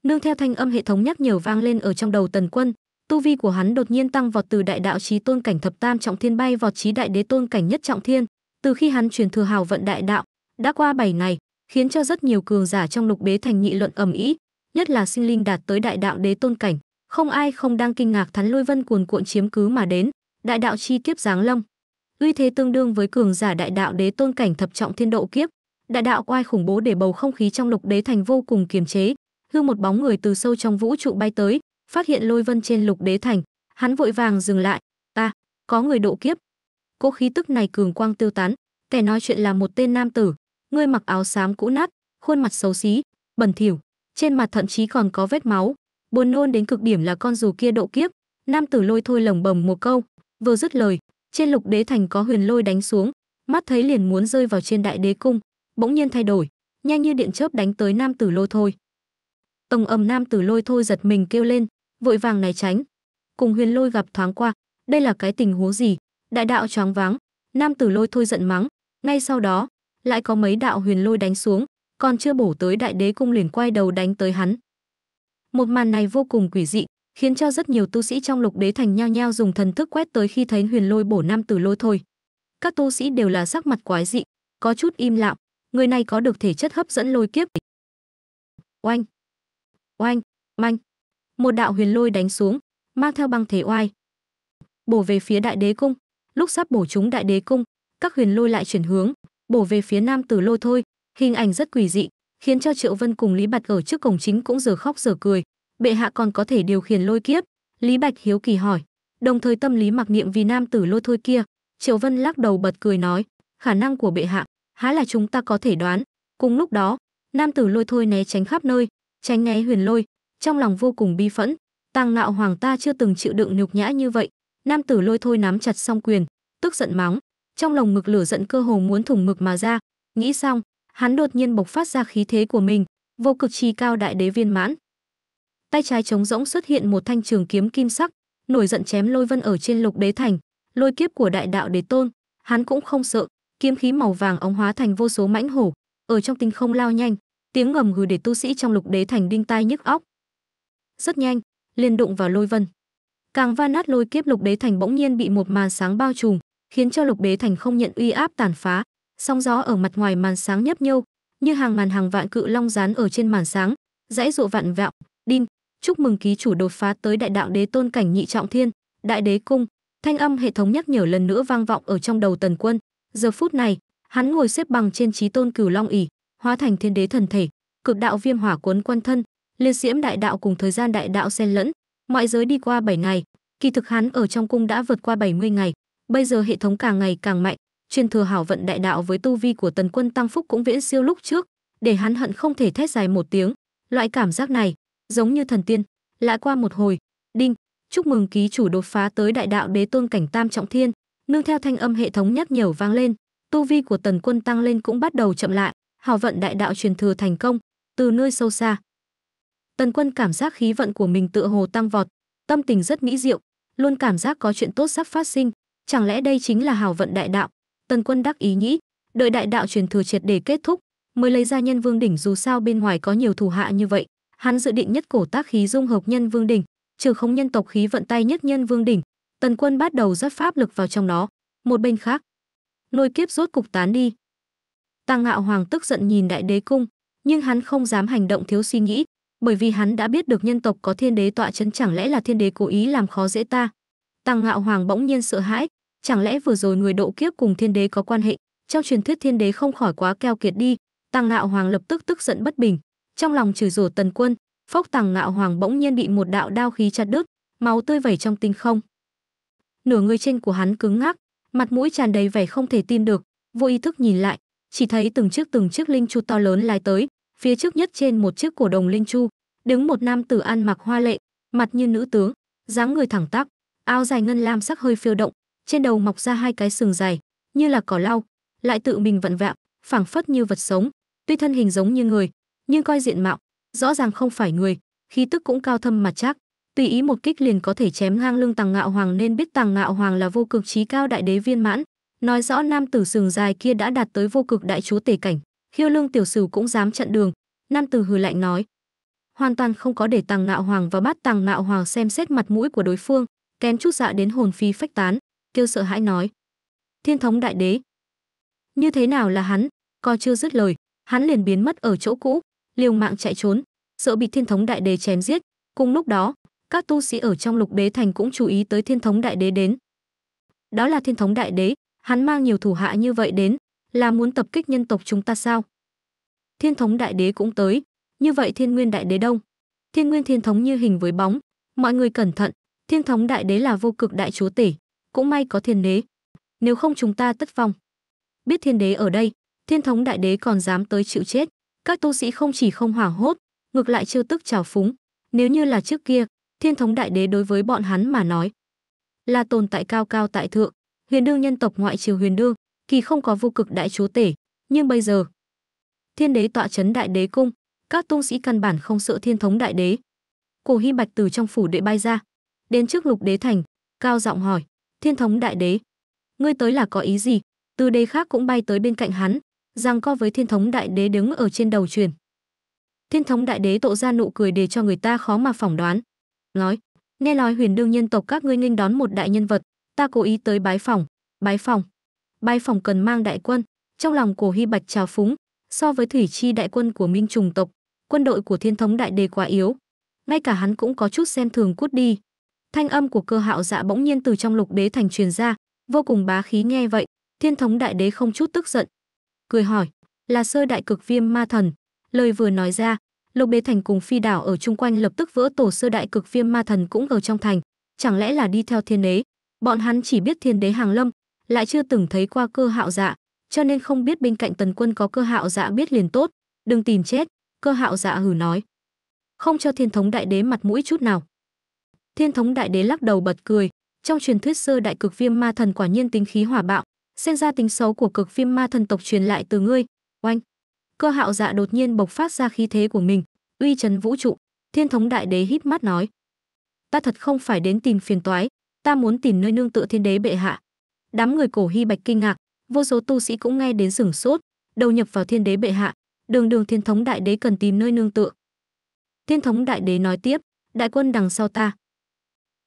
Nương theo thanh âm hệ thống nhắc nhở vang lên ở trong đầu Tần Quân, tu vi của hắn đột nhiên tăng vọt từ đại đạo chí tôn cảnh thập tam trọng thiên bay vào trí đại đế tôn cảnh nhất trọng thiên. Từ khi hắn truyền thừa hào vận đại đạo, đã qua 7 ngày, khiến cho rất nhiều cường giả trong lục bế thành nghị luận ầm ĩ, nhất là sinh linh đạt tới đại đạo đế tôn cảnh, không ai không đang kinh ngạc thắn lôi vân cuồn cuộn chiếm cứ mà đến, đại đạo chi kiếp giáng long. Uy thế tương đương với cường giả đại đạo đế tôn cảnh thập trọng thiên độ kiếp, đại đạo oai khủng bố để bầu không khí trong lục đế thành vô cùng kiềm chế, hư một bóng người từ sâu trong vũ trụ bay tới, phát hiện lôi vân trên lục đế thành, hắn vội vàng dừng lại, "Ta, có người độ kiếp." Cố khí tức này cường quang tiêu tán, kẻ nói chuyện là một tên nam tử, ngươi mặc áo xám cũ nát, khuôn mặt xấu xí, bẩn thỉu, trên mặt thậm chí còn có vết máu. Buồn nôn đến cực điểm là con dù kia độ kiếp, nam tử lôi thôi lồng bồng một câu, vừa dứt lời, trên lục đế thành có huyền lôi đánh xuống, mắt thấy liền muốn rơi vào trên đại đế cung, bỗng nhiên thay đổi, nhanh như điện chớp đánh tới nam tử lôi thôi. Tông ầm nam tử lôi thôi giật mình kêu lên, vội vàng né tránh. Cùng huyền lôi gặp thoáng qua, đây là cái tình huống gì? Đại đạo choáng váng, nam tử lôi thôi giận mắng, ngay sau đó, lại có mấy đạo huyền lôi đánh xuống, còn chưa bổ tới đại đế cung liền quay đầu đánh tới hắn. Một màn này vô cùng quỷ dị, khiến cho rất nhiều tu sĩ trong lục đế thành nhao nhao dùng thần thức quét tới khi thấy huyền lôi bổ nam tử lôi thôi. Các tu sĩ đều là sắc mặt quái dị, có chút im lặng, người này có được thể chất hấp dẫn lôi kiếp. Oanh! Oanh! Manh! Một đạo huyền lôi đánh xuống, mang theo băng thể oai. Bổ về phía đại đế cung, lúc sắp bổ chúng đại đế cung, các huyền lôi lại chuyển hướng, bổ về phía nam tử lôi thôi hình ảnh rất quỷ dị khiến cho triệu vân cùng lý bạch ở trước cổng chính cũng giờ khóc giờ cười bệ hạ còn có thể điều khiển lôi kiếp lý bạch hiếu kỳ hỏi đồng thời tâm lý mặc niệm vì nam tử lôi thôi kia triệu vân lắc đầu bật cười nói khả năng của bệ hạ há là chúng ta có thể đoán cùng lúc đó nam tử lôi thôi né tránh khắp nơi tránh né huyền lôi trong lòng vô cùng bi phẫn tàng nạo hoàng ta chưa từng chịu đựng nhục nhã như vậy nam tử lôi thôi nắm chặt song quyền tức giận mắng trong lòng ngực lửa giận cơ hồ muốn thủng ngực mà ra nghĩ xong hắn đột nhiên bộc phát ra khí thế của mình vô cực chi cao đại đế viên mãn tay trái trống rỗng xuất hiện một thanh trường kiếm kim sắc nổi giận chém lôi vân ở trên lục đế thành lôi kiếp của đại đạo đế tôn hắn cũng không sợ kiếm khí màu vàng ống hóa thành vô số mãnh hổ ở trong tinh không lao nhanh tiếng ngầm gửi để tu sĩ trong lục đế thành đinh tai nhức óc rất nhanh liền đụng vào lôi vân càng va nát lôi kiếp lục đế thành bỗng nhiên bị một màn sáng bao trùm khiến cho Lục bế Thành không nhận uy áp tàn phá, sóng gió ở mặt ngoài màn sáng nhấp nhô, như hàng màn hàng vạn cự long rán ở trên màn sáng, dãy dụ vạn vẹo, đinh, chúc mừng ký chủ đột phá tới đại đạo đế tôn cảnh nhị trọng thiên, đại đế cung, thanh âm hệ thống nhắc nhở lần nữa vang vọng ở trong đầu Tần Quân, giờ phút này, hắn ngồi xếp bằng trên trí tôn cửu long ỉ hóa thành thiên đế thần thể, cực đạo viêm hỏa cuốn quan thân, liên diễm đại đạo cùng thời gian đại đạo xen lẫn, mọi giới đi qua 7 ngày, kỳ thực hắn ở trong cung đã vượt qua 70 ngày, Bây giờ hệ thống càng ngày càng mạnh, truyền thừa hảo vận đại đạo với tu vi của Tần Quân tăng phúc cũng viễn siêu lúc trước, để hắn hận không thể thét dài một tiếng, loại cảm giác này giống như thần tiên. Lại qua một hồi, đinh, chúc mừng ký chủ đột phá tới đại đạo đế tôn cảnh tam trọng thiên, nương theo thanh âm hệ thống nhắc nhở vang lên, tu vi của Tần Quân tăng lên cũng bắt đầu chậm lại, hảo vận đại đạo truyền thừa thành công, từ nơi sâu xa. Tần Quân cảm giác khí vận của mình tựa hồ tăng vọt, tâm tình rất mỹ diệu, luôn cảm giác có chuyện tốt sắp phát sinh, chẳng lẽ đây chính là hào vận đại đạo tần quân đắc ý nghĩ đợi đại đạo truyền thừa triệt để kết thúc mới lấy ra nhân vương đỉnh dù sao bên ngoài có nhiều thủ hạ như vậy hắn dự định nhất cổ tác khí dung hợp nhân vương đỉnh trừ không nhân tộc khí vận tay nhất nhân vương đỉnh tần quân bắt đầu dắt pháp lực vào trong nó một bên khác nôi kiếp rốt cục tán đi tăng ngạo hoàng tức giận nhìn đại đế cung nhưng hắn không dám hành động thiếu suy nghĩ bởi vì hắn đã biết được nhân tộc có thiên đế tọa chấn chẳng lẽ là thiên đế cố ý làm khó dễ ta Tàng Ngạo Hoàng bỗng nhiên sợ hãi, chẳng lẽ vừa rồi người độ kiếp cùng thiên đế có quan hệ? Trong truyền thuyết thiên đế không khỏi quá keo kiệt đi, Tàng Ngạo Hoàng lập tức tức giận bất bình, trong lòng chửi rủa Tần Quân, phốc Tàng Ngạo Hoàng bỗng nhiên bị một đạo đao khí chặt đứt, máu tươi vẩy trong tinh không. Nửa người trên của hắn cứng ngắc, mặt mũi tràn đầy vẻ không thể tin được, vô ý thức nhìn lại, chỉ thấy từng chiếc từng chiếc linh chu to lớn lái tới, phía trước nhất trên một chiếc cổ đồng linh chu, đứng một nam tử ăn mặc hoa lệ, mặt như nữ tướng, dáng người thẳng tắp, áo dài ngân lam sắc hơi phiêu động trên đầu mọc ra hai cái sừng dài như là cỏ lau lại tự mình vận vẹo phảng phất như vật sống tuy thân hình giống như người nhưng coi diện mạo rõ ràng không phải người khí tức cũng cao thâm mà chắc tùy ý một kích liền có thể chém ngang lưng tàng ngạo hoàng nên biết tàng ngạo hoàng là vô cực trí cao đại đế viên mãn nói rõ nam tử sừng dài kia đã đạt tới vô cực đại chúa tể cảnh khiêu lương tiểu sử cũng dám chặn đường nam tử hừ lạnh nói hoàn toàn không có để tàng ngạo hoàng và bắt tàng ngạo hoàng xem xét mặt mũi của đối phương kém chút dạ đến hồn phi phách tán, kêu sợ hãi nói: "Thiên thống đại đế, như thế nào là hắn?" Coi chưa dứt lời, hắn liền biến mất ở chỗ cũ, liều mạng chạy trốn, sợ bị Thiên thống đại đế chém giết. Cùng lúc đó, các tu sĩ ở trong Lục Đế thành cũng chú ý tới Thiên thống đại đế đến. Đó là Thiên thống đại đế, hắn mang nhiều thủ hạ như vậy đến, là muốn tập kích nhân tộc chúng ta sao? Thiên thống đại đế cũng tới, như vậy Thiên Nguyên đại đế đông. Thiên Nguyên Thiên thống như hình với bóng, mọi người cẩn thận, Thiên thống đại đế là vô cực đại chúa tể, cũng may có thiên đế. Nếu không chúng ta tất vong. Biết thiên đế ở đây, thiên thống đại đế còn dám tới chịu chết. Các tu sĩ không chỉ không hoảng hốt, ngược lại chưa tức trào phúng. Nếu như là trước kia, thiên thống đại đế đối với bọn hắn mà nói. Là tồn tại cao cao tại thượng, huyền đương nhân tộc ngoại trừ huyền đương, kỳ không có vô cực đại chúa tể. Nhưng bây giờ, thiên đế tọa chấn đại đế cung, các tu sĩ căn bản không sợ thiên thống đại đế. Cổ hy bạch từ trong phủ đệ bay ra, đến trước lục đế thành cao giọng hỏi thiên thống đại đế ngươi tới là có ý gì từ đế khác cũng bay tới bên cạnh hắn rằng co với thiên thống đại đế đứng ở trên đầu truyền thiên thống đại đế tộ ra nụ cười để cho người ta khó mà phỏng đoán nói nghe nói huyền đương nhân tộc các ngươi nghênh đón một đại nhân vật ta cố ý tới bái phòng bái phòng bái phòng cần mang đại quân trong lòng cổ hy bạch trào phúng so với thủy chi đại quân của minh trùng tộc quân đội của thiên thống đại đế quá yếu ngay cả hắn cũng có chút xem thường cút đi thanh âm của cơ hạo dạ bỗng nhiên từ trong lục đế thành truyền ra vô cùng bá khí nghe vậy thiên thống đại đế không chút tức giận cười hỏi là sơ đại cực viêm ma thần lời vừa nói ra lục đế thành cùng phi đảo ở chung quanh lập tức vỡ tổ sơ đại cực viêm ma thần cũng ở trong thành chẳng lẽ là đi theo thiên đế bọn hắn chỉ biết thiên đế hàng lâm lại chưa từng thấy qua cơ hạo dạ cho nên không biết bên cạnh tần quân có cơ hạo dạ biết liền tốt đừng tìm chết cơ hạo dạ hử nói không cho thiên thống đại đế mặt mũi chút nào Thiên thống đại đế lắc đầu bật cười, trong truyền thuyết sơ đại cực viêm ma thần quả nhiên tính khí hỏa bạo, xem ra tính xấu của cực viêm ma thần tộc truyền lại từ ngươi. Oanh! Cơ hạo dạ đột nhiên bộc phát ra khí thế của mình, uy chấn vũ trụ. Thiên thống đại đế hít mắt nói: "Ta thật không phải đến tìm phiền toái, ta muốn tìm nơi nương tựa thiên đế bệ hạ." Đám người cổ hy bạch kinh ngạc, vô số tu sĩ cũng nghe đến sửng sốt, đầu nhập vào thiên đế bệ hạ, đường đường thiên thống đại đế cần tìm nơi nương tựa. Thiên thống đại đế nói tiếp: "Đại quân đằng sau ta,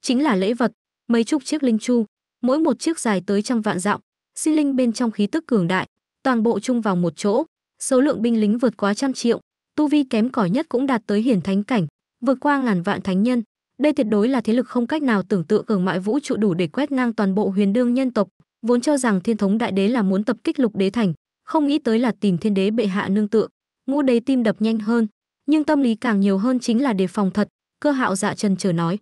chính là lễ vật, mấy chục chiếc linh chu, mỗi một chiếc dài tới trăm vạn dặm, sinh linh bên trong khí tức cường đại, toàn bộ chung vào một chỗ, số lượng binh lính vượt quá trăm triệu, tu vi kém cỏi nhất cũng đạt tới hiển thánh cảnh, vượt qua ngàn vạn thánh nhân. Đây tuyệt đối là thế lực không cách nào tưởng tượng cường mại vũ trụ đủ để quét ngang toàn bộ huyền đương nhân tộc, vốn cho rằng thiên thống đại đế là muốn tập kích lục đế thành, không nghĩ tới là tìm thiên đế bệ hạ nương tựa. Ngũ đế tim đập nhanh hơn, nhưng tâm lý càng nhiều hơn chính là đề phòng thật, cơ hạo dạ trần chờ nói.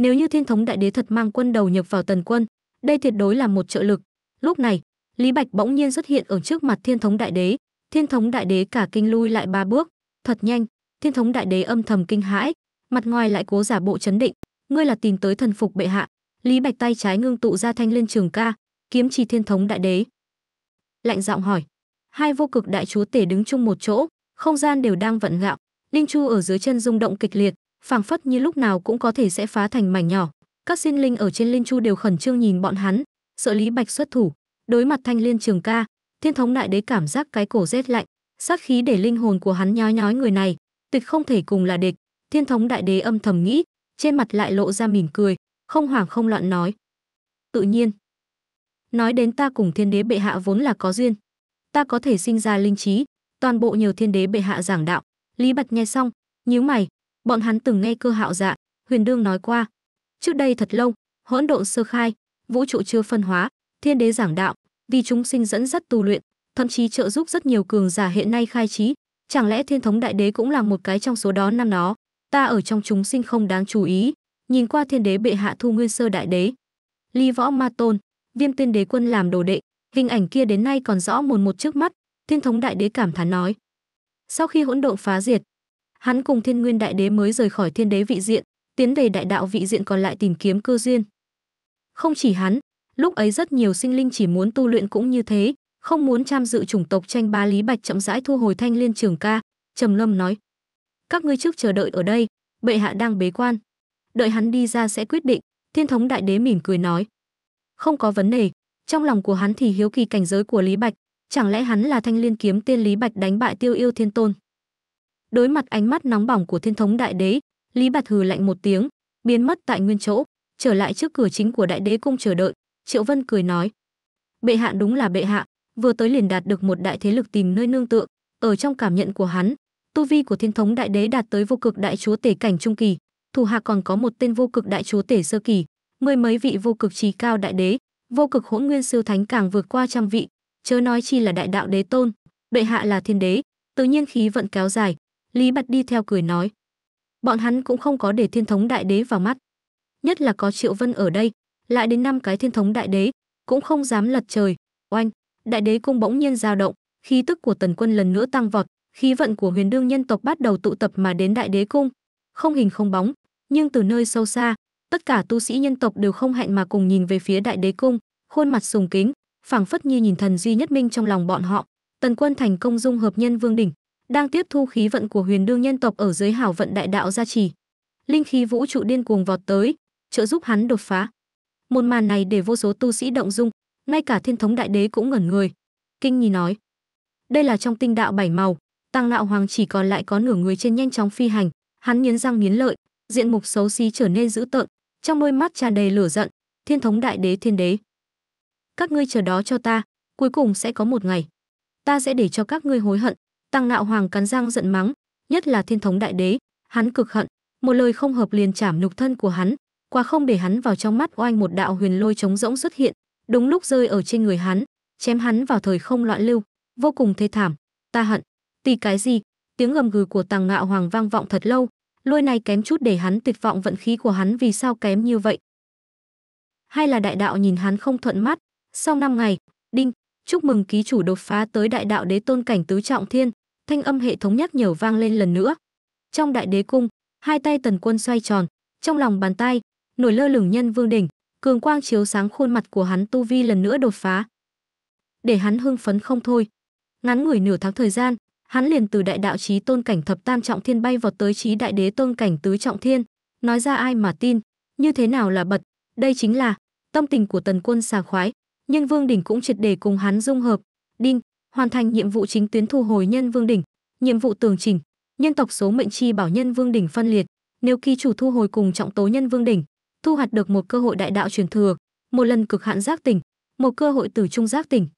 Nếu như Thiên Thống Đại Đế thật mang quân đầu nhập vào Tần Quân, đây tuyệt đối là một trợ lực. Lúc này, Lý Bạch bỗng nhiên xuất hiện ở trước mặt Thiên Thống Đại Đế, Thiên Thống Đại Đế cả kinh lui lại ba bước, thật nhanh, Thiên Thống Đại Đế âm thầm kinh hãi, mặt ngoài lại cố giả bộ chấn định, ngươi là tìm tới thần phục bệ hạ. Lý Bạch tay trái ngưng tụ ra thanh liên trường ca, kiếm chỉ Thiên Thống Đại Đế. Lạnh giọng hỏi, hai vô cực đại chúa tể đứng chung một chỗ, không gian đều đang vận gạo, Linh Chu ở dưới chân rung động kịch liệt, phảng phất như lúc nào cũng có thể sẽ phá thành mảnh nhỏ các sinh linh ở trên linh chu đều khẩn trương nhìn bọn hắn sợ lý bạch xuất thủ đối mặt thanh liên trường ca thiên thống đại đế cảm giác cái cổ rét lạnh sát khí để linh hồn của hắn nhói nhói người này tuyệt không thể cùng là địch thiên thống đại đế âm thầm nghĩ trên mặt lại lộ ra mỉm cười không hoảng không loạn nói tự nhiên nói đến ta cùng thiên đế bệ hạ vốn là có duyên ta có thể sinh ra linh trí toàn bộ nhiều thiên đế bệ hạ giảng đạo lý bạch nghe xong nhíu mày bọn hắn từng nghe cơ hạo dạ huyền đương nói qua trước đây thật lâu hỗn độn sơ khai vũ trụ chưa phân hóa thiên đế giảng đạo vì chúng sinh dẫn dắt tu luyện thậm chí trợ giúp rất nhiều cường giả hiện nay khai trí chẳng lẽ thiên thống đại đế cũng là một cái trong số đó năm đó ta ở trong chúng sinh không đáng chú ý nhìn qua thiên đế bệ hạ thu nguyên sơ đại đế ly võ ma tôn viêm tiên đế quân làm đồ đệ hình ảnh kia đến nay còn rõ mồn một trước mắt thiên thống đại đế cảm thán nói sau khi hỗn độn phá diệt hắn cùng Thiên Nguyên Đại Đế mới rời khỏi Thiên Đế vị diện, tiến về đại đạo vị diện còn lại tìm kiếm cơ duyên. Không chỉ hắn, lúc ấy rất nhiều sinh linh chỉ muốn tu luyện cũng như thế, không muốn tham dự chủng tộc tranh bá lý bạch chậm rãi thu hồi thanh liên trường ca, trầm Lâm nói: "Các ngươi trước chờ đợi ở đây, bệ hạ đang bế quan, đợi hắn đi ra sẽ quyết định." Thiên thống đại đế mỉm cười nói: "Không có vấn đề." Trong lòng của hắn thì hiếu kỳ cảnh giới của Lý Bạch, chẳng lẽ hắn là thanh liên kiếm tiên Lý Bạch đánh bại Tiêu Yêu Thiên Tôn? đối mặt ánh mắt nóng bỏng của thiên thống đại đế lý bạch hừ lạnh một tiếng biến mất tại nguyên chỗ trở lại trước cửa chính của đại đế cung chờ đợi triệu vân cười nói bệ hạ đúng là bệ hạ vừa tới liền đạt được một đại thế lực tìm nơi nương tựa ở trong cảm nhận của hắn tu vi của thiên thống đại đế đạt tới vô cực đại chúa tể cảnh trung kỳ thủ hạ còn có một tên vô cực đại chúa tể sơ kỳ mười mấy vị vô cực trí cao đại đế vô cực hỗn nguyên siêu thánh càng vượt qua trăm vị chớ nói chi là đại đạo đế tôn bệ hạ là thiên đế tự nhiên khí vận kéo dài Lý Bạch đi theo cười nói. Bọn hắn cũng không có để thiên thống đại đế vào mắt. Nhất là có Triệu Vân ở đây, lại đến năm cái thiên thống đại đế, cũng không dám lật trời. Oanh, đại đế cung bỗng nhiên dao động, khí tức của tần quân lần nữa tăng vọt, khí vận của huyền đương nhân tộc bắt đầu tụ tập mà đến đại đế cung. Không hình không bóng, nhưng từ nơi sâu xa, tất cả tu sĩ nhân tộc đều không hẹn mà cùng nhìn về phía đại đế cung, khuôn mặt sùng kính, phảng phất như nhìn thần duy nhất minh trong lòng bọn họ. Tần Quân thành công dung hợp nhân vương đỉnh, đang tiếp thu khí vận của huyền đương nhân tộc ở dưới hảo vận đại đạo gia trì. Linh khí vũ trụ điên cuồng vọt tới, trợ giúp hắn đột phá. Một màn này để vô số tu sĩ động dung, ngay cả thiên thống đại đế cũng ngẩn người. Kinh nhì nói, đây là trong tinh đạo bảy màu, tăng lão hoàng chỉ còn lại có nửa người trên nhanh chóng phi hành, hắn nghiến răng nghiến lợi, diện mục xấu xí trở nên dữ tợn, trong đôi mắt tràn đầy lửa giận, thiên thống đại đế thiên đế. Các ngươi chờ đó cho ta, cuối cùng sẽ có một ngày, ta sẽ để cho các ngươi hối hận, Tăng Nạo Hoàng cắn răng giận mắng, nhất là Thiên Thống Đại Đế, hắn cực hận, một lời không hợp liền chảm nhục thân của hắn, qua không để hắn vào trong mắt oanh một đạo huyền lôi trống rỗng xuất hiện, đúng lúc rơi ở trên người hắn, chém hắn vào thời không loạn lưu, vô cùng thê thảm. Ta hận, tỷ cái gì? Tiếng gầm gừ của Tăng Ngạo Hoàng vang vọng thật lâu, lôi này kém chút để hắn tuyệt vọng vận khí của hắn vì sao kém như vậy. Hay là đại đạo nhìn hắn không thuận mắt, sau năm ngày, đinh, chúc mừng ký chủ đột phá tới đại đạo đế tôn cảnh tứ trọng thiên, thanh âm hệ thống nhắc nhở vang lên lần nữa. Trong đại đế cung, hai tay tần quân xoay tròn, trong lòng bàn tay, nổi lơ lửng nhân vương đỉnh, cường quang chiếu sáng khuôn mặt của hắn tu vi lần nữa đột phá. Để hắn hưng phấn không thôi. Ngắn ngủi nửa tháng thời gian, hắn liền từ đại đạo chí tôn cảnh thập tam trọng thiên bay vào tới chí đại đế tôn cảnh tứ trọng thiên, nói ra ai mà tin, như thế nào là bật, đây chính là tâm tình của tần quân xà khoái, nhân vương đỉnh cũng triệt để cùng hắn dung hợp, đinh, hoàn thành nhiệm vụ chính tuyến thu hồi nhân vương đỉnh nhiệm vụ tường trình nhân tộc số mệnh chi bảo nhân vương đỉnh phân liệt nếu khi chủ thu hồi cùng trọng tố nhân vương đỉnh thu hoạch được một cơ hội đại đạo truyền thừa một lần cực hạn giác tỉnh một cơ hội tử trung giác tỉnh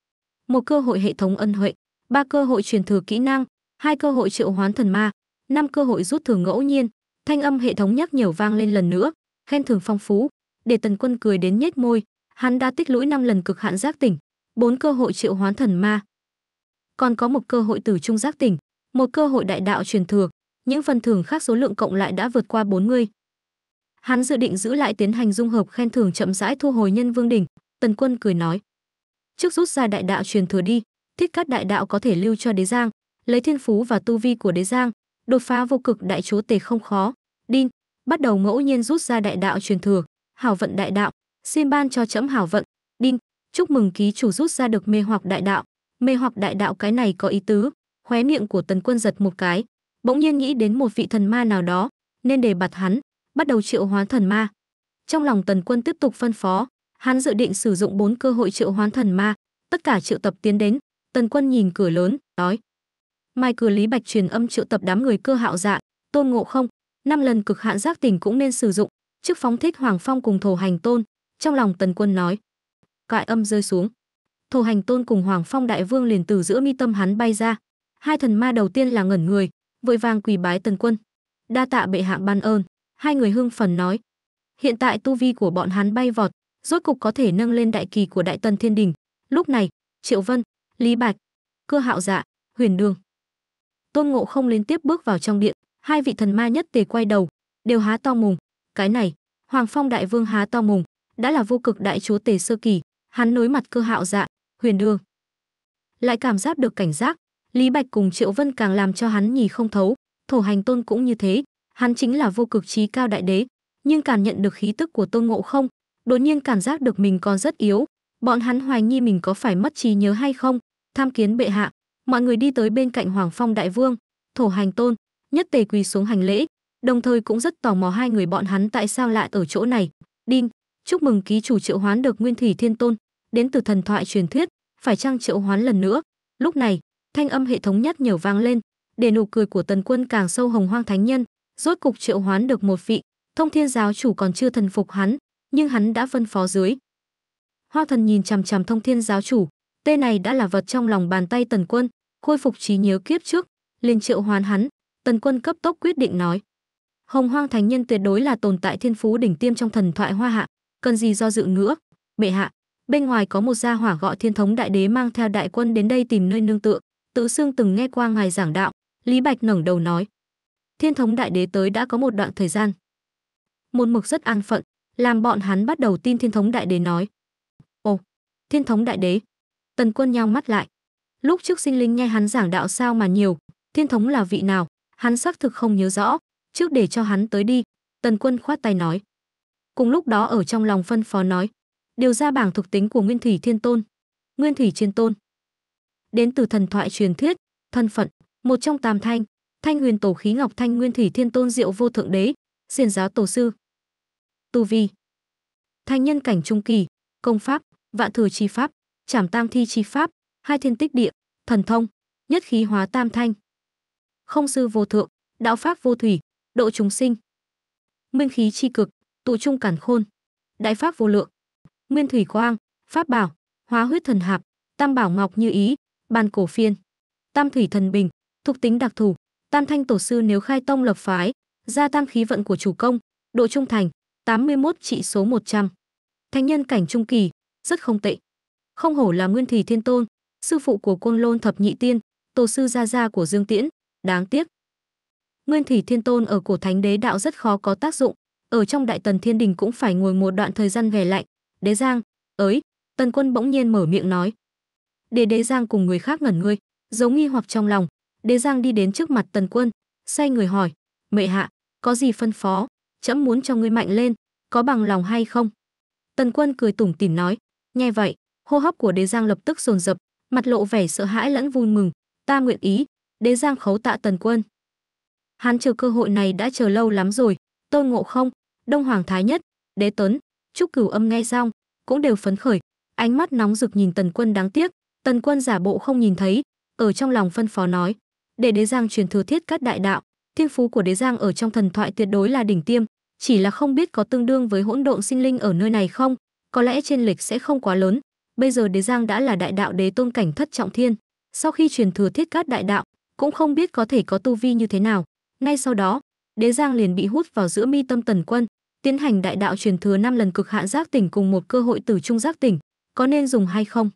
một cơ hội hệ thống ân huệ ba cơ hội truyền thừa kỹ năng hai cơ hội triệu hoán thần ma năm cơ hội rút thưởng ngẫu nhiên thanh âm hệ thống nhắc nhở vang lên lần nữa khen thưởng phong phú để tần quân cười đến nhếch môi hắn đã tích lũy năm lần cực hạn giác tỉnh bốn cơ hội triệu hoán thần ma còn có một cơ hội từ trung giác tỉnh, một cơ hội đại đạo truyền thừa, những phần thưởng khác số lượng cộng lại đã vượt qua 40. Hắn dự định giữ lại tiến hành dung hợp khen thưởng chậm rãi thu hồi nhân vương đỉnh, Tần Quân cười nói: "Trước rút ra đại đạo truyền thừa đi, thiết cát đại đạo có thể lưu cho đế giang, lấy thiên phú và tu vi của đế giang, đột phá vô cực đại chúa tề không khó." Đinh bắt đầu ngẫu nhiên rút ra đại đạo truyền thừa, hảo vận đại đạo, xin ban cho chấm hảo vận. Đinh, chúc mừng ký chủ rút ra được mê hoặc đại đạo, mê hoặc đại đạo cái này có ý tứ khóe miệng của tần quân giật một cái bỗng nhiên nghĩ đến một vị thần ma nào đó nên đề bạt hắn bắt đầu triệu hoán thần ma trong lòng tần quân tiếp tục phân phó hắn dự định sử dụng bốn cơ hội triệu hoán thần ma tất cả triệu tập tiến đến tần quân nhìn cửa lớn nói mai cửa lý bạch truyền âm triệu tập đám người cơ hạo dạ tôn ngộ không năm lần cực hạn giác tỉnh cũng nên sử dụng trước phóng thích hoàng phong cùng thổ hành tôn trong lòng tần quân nói cại âm rơi xuống thù hành tôn cùng hoàng phong đại vương liền từ giữa mi tâm hắn bay ra hai thần ma đầu tiên là ngẩn người vội vàng quỳ bái tần quân đa tạ bệ hạ ban ơn hai người hưng phần nói hiện tại tu vi của bọn hắn bay vọt rốt cục có thể nâng lên đại kỳ của đại tần thiên đình lúc này triệu vân lý bạch cưa hạo dạ huyền đường tôn ngộ không liên tiếp bước vào trong điện hai vị thần ma nhất tề quay đầu đều há to mùng cái này hoàng phong đại vương há to mùng đã là vô cực đại chúa tề sơ kỳ hắn nối mặt cơ hạo dạ huyền ương. Lại cảm giác được cảnh giác, Lý Bạch cùng Triệu Vân càng làm cho hắn nhì không thấu, thổ hành tôn cũng như thế, hắn chính là vô cực trí cao đại đế, nhưng cảm nhận được khí tức của Tôn Ngộ Không, đột nhiên cảm giác được mình còn rất yếu, bọn hắn hoài nghi mình có phải mất trí nhớ hay không, tham kiến bệ hạ, mọi người đi tới bên cạnh Hoàng Phong đại vương, thổ hành tôn, nhất tề quỳ xuống hành lễ, đồng thời cũng rất tò mò hai người bọn hắn tại sao lại ở chỗ này. Đinh, chúc mừng ký chủ triệu hoán được Nguyên Thủy Thiên Tôn, đến từ thần thoại truyền thuyết, phải chăng triệu hoán lần nữa? Lúc này, thanh âm hệ thống nhắc nhở vang lên, để nụ cười của Tần Quân càng sâu hồng hoang thánh nhân, rốt cục triệu hoán được một vị, Thông Thiên giáo chủ còn chưa thần phục hắn, nhưng hắn đã phân phó dưới. Hoa Thần nhìn chằm chằm Thông Thiên giáo chủ, tên này đã là vật trong lòng bàn tay Tần Quân, khôi phục trí nhớ kiếp trước, liền triệu hoán hắn, Tần Quân cấp tốc quyết định nói: Hồng Hoang Thánh Nhân tuyệt đối là tồn tại thiên phú đỉnh tiêm trong thần thoại Hoa Hạ, cần gì do dự nữa, bệ hạ, bên ngoài có một gia hỏa gọi thiên thống đại đế mang theo đại quân đến đây tìm nơi nương tựa tự xương từng nghe qua ngài giảng đạo lý bạch ngẩng đầu nói thiên thống đại đế tới đã có một đoạn thời gian một mực rất an phận làm bọn hắn bắt đầu tin thiên thống đại đế nói ồ thiên thống đại đế tần quân nhau mắt lại lúc trước sinh linh nghe hắn giảng đạo sao mà nhiều thiên thống là vị nào hắn xác thực không nhớ rõ trước để cho hắn tới đi tần quân khoát tay nói cùng lúc đó ở trong lòng phân phó nói Điều ra bảng thuộc tính của Nguyên Thủy Thiên Tôn. Nguyên Thủy Thiên Tôn đến từ thần thoại truyền thuyết, thân phận, một trong tam thanh, Thanh Huyền Tổ Khí Ngọc Thanh Nguyên Thủy Thiên Tôn Diệu Vô Thượng Đế, Diền Giáo Tổ Sư. Tu vi: Thanh nhân cảnh trung kỳ, công pháp: Vạn Thừa chi pháp, Trảm Tam Thi chi pháp, Hai Thiên Tích Địa, thần thông: Nhất khí hóa tam thanh. Không sư vô thượng, đạo pháp vô thủy, độ chúng sinh. Minh khí chi cực, tụ trung cản khôn. Đại pháp vô lượng, nguyên thủy quang, pháp bảo, hóa huyết thần hạp, tam bảo ngọc như ý, bàn cổ phiên, tam thủy thần bình, thuộc tính đặc thù, tam thanh tổ sư nếu khai tông lập phái, gia tăng khí vận của chủ công, độ trung thành, 81 trị số 100. Thánh nhân cảnh trung kỳ, rất không tệ. Không hổ là nguyên thủy thiên tôn, sư phụ của côn lôn thập nhị tiên, tổ sư gia gia của Dương Tiễn, đáng tiếc. Nguyên thủy thiên tôn ở cổ thánh đế đạo rất khó có tác dụng, ở trong đại tần thiên đình cũng phải ngồi một đoạn thời gian về lạnh, đế giang ới! tần quân bỗng nhiên mở miệng nói để đế giang cùng người khác ngẩn ngươi giấu nghi hoặc trong lòng đế giang đi đến trước mặt tần quân say người hỏi mệ hạ có gì phân phó trẫm muốn cho ngươi mạnh lên có bằng lòng hay không tần quân cười tủm tỉm nói nghe vậy hô hấp của đế giang lập tức dồn dập mặt lộ vẻ sợ hãi lẫn vui mừng ta nguyện ý đế giang khấu tạ tần quân hắn chờ cơ hội này đã chờ lâu lắm rồi tôn ngộ không đông hoàng thái nhất đế tuấn Trúc Cửu Âm nghe xong, cũng đều phấn khởi, ánh mắt nóng rực nhìn Tần Quân đáng tiếc, Tần Quân giả bộ không nhìn thấy, ở trong lòng phân phó nói, để đế giang truyền thừa thiết cát đại đạo, thiên phú của đế giang ở trong thần thoại tuyệt đối là đỉnh tiêm, chỉ là không biết có tương đương với hỗn độn sinh linh ở nơi này không, có lẽ trên lịch sẽ không quá lớn. Bây giờ đế giang đã là đại đạo đế tôn cảnh thất trọng thiên, sau khi truyền thừa thiết cát đại đạo, cũng không biết có thể có tu vi như thế nào. Ngay sau đó, đế giang liền bị hút vào giữa mi tâm tần quân, tiến hành đại đạo truyền thừa năm lần cực hạ giác tỉnh cùng một cơ hội tử trung giác tỉnh, có nên dùng hay không?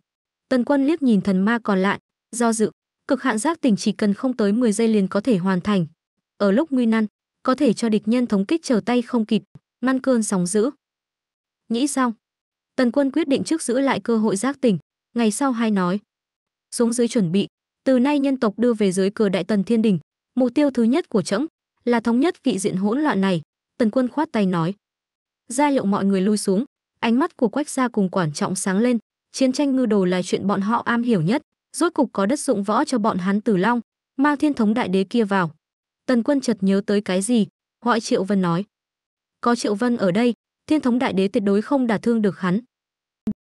Tần Quân liếc nhìn thần ma còn lại, do dự, cực hạn giác tỉnh chỉ cần không tới 10 giây liền có thể hoàn thành. Ở lúc nguy nan, có thể cho địch nhân thống kích trở tay không kịp, ngăn cơn sóng dữ. Nghĩ xong Tần Quân quyết định trước giữ lại cơ hội giác tỉnh, ngày sau hay nói. Xuống dưới chuẩn bị, từ nay nhân tộc đưa về dưới cờ Đại Tần Thiên Đình, mục tiêu thứ nhất của trẫm là thống nhất vị diện hỗn loạn này. Tần Quân khoát tay nói. Ra hiệu mọi người lui xuống, ánh mắt của Quách gia cùng quản trọng sáng lên, chiến tranh ngư đồ là chuyện bọn họ am hiểu nhất, rốt cục có đất dụng võ cho bọn hắn Tử Long, mang Thiên thống đại đế kia vào. Tần Quân chợt nhớ tới cái gì, gọi Triệu Vân nói: "Có Triệu Vân ở đây, Thiên thống đại đế tuyệt đối không đả thương được hắn."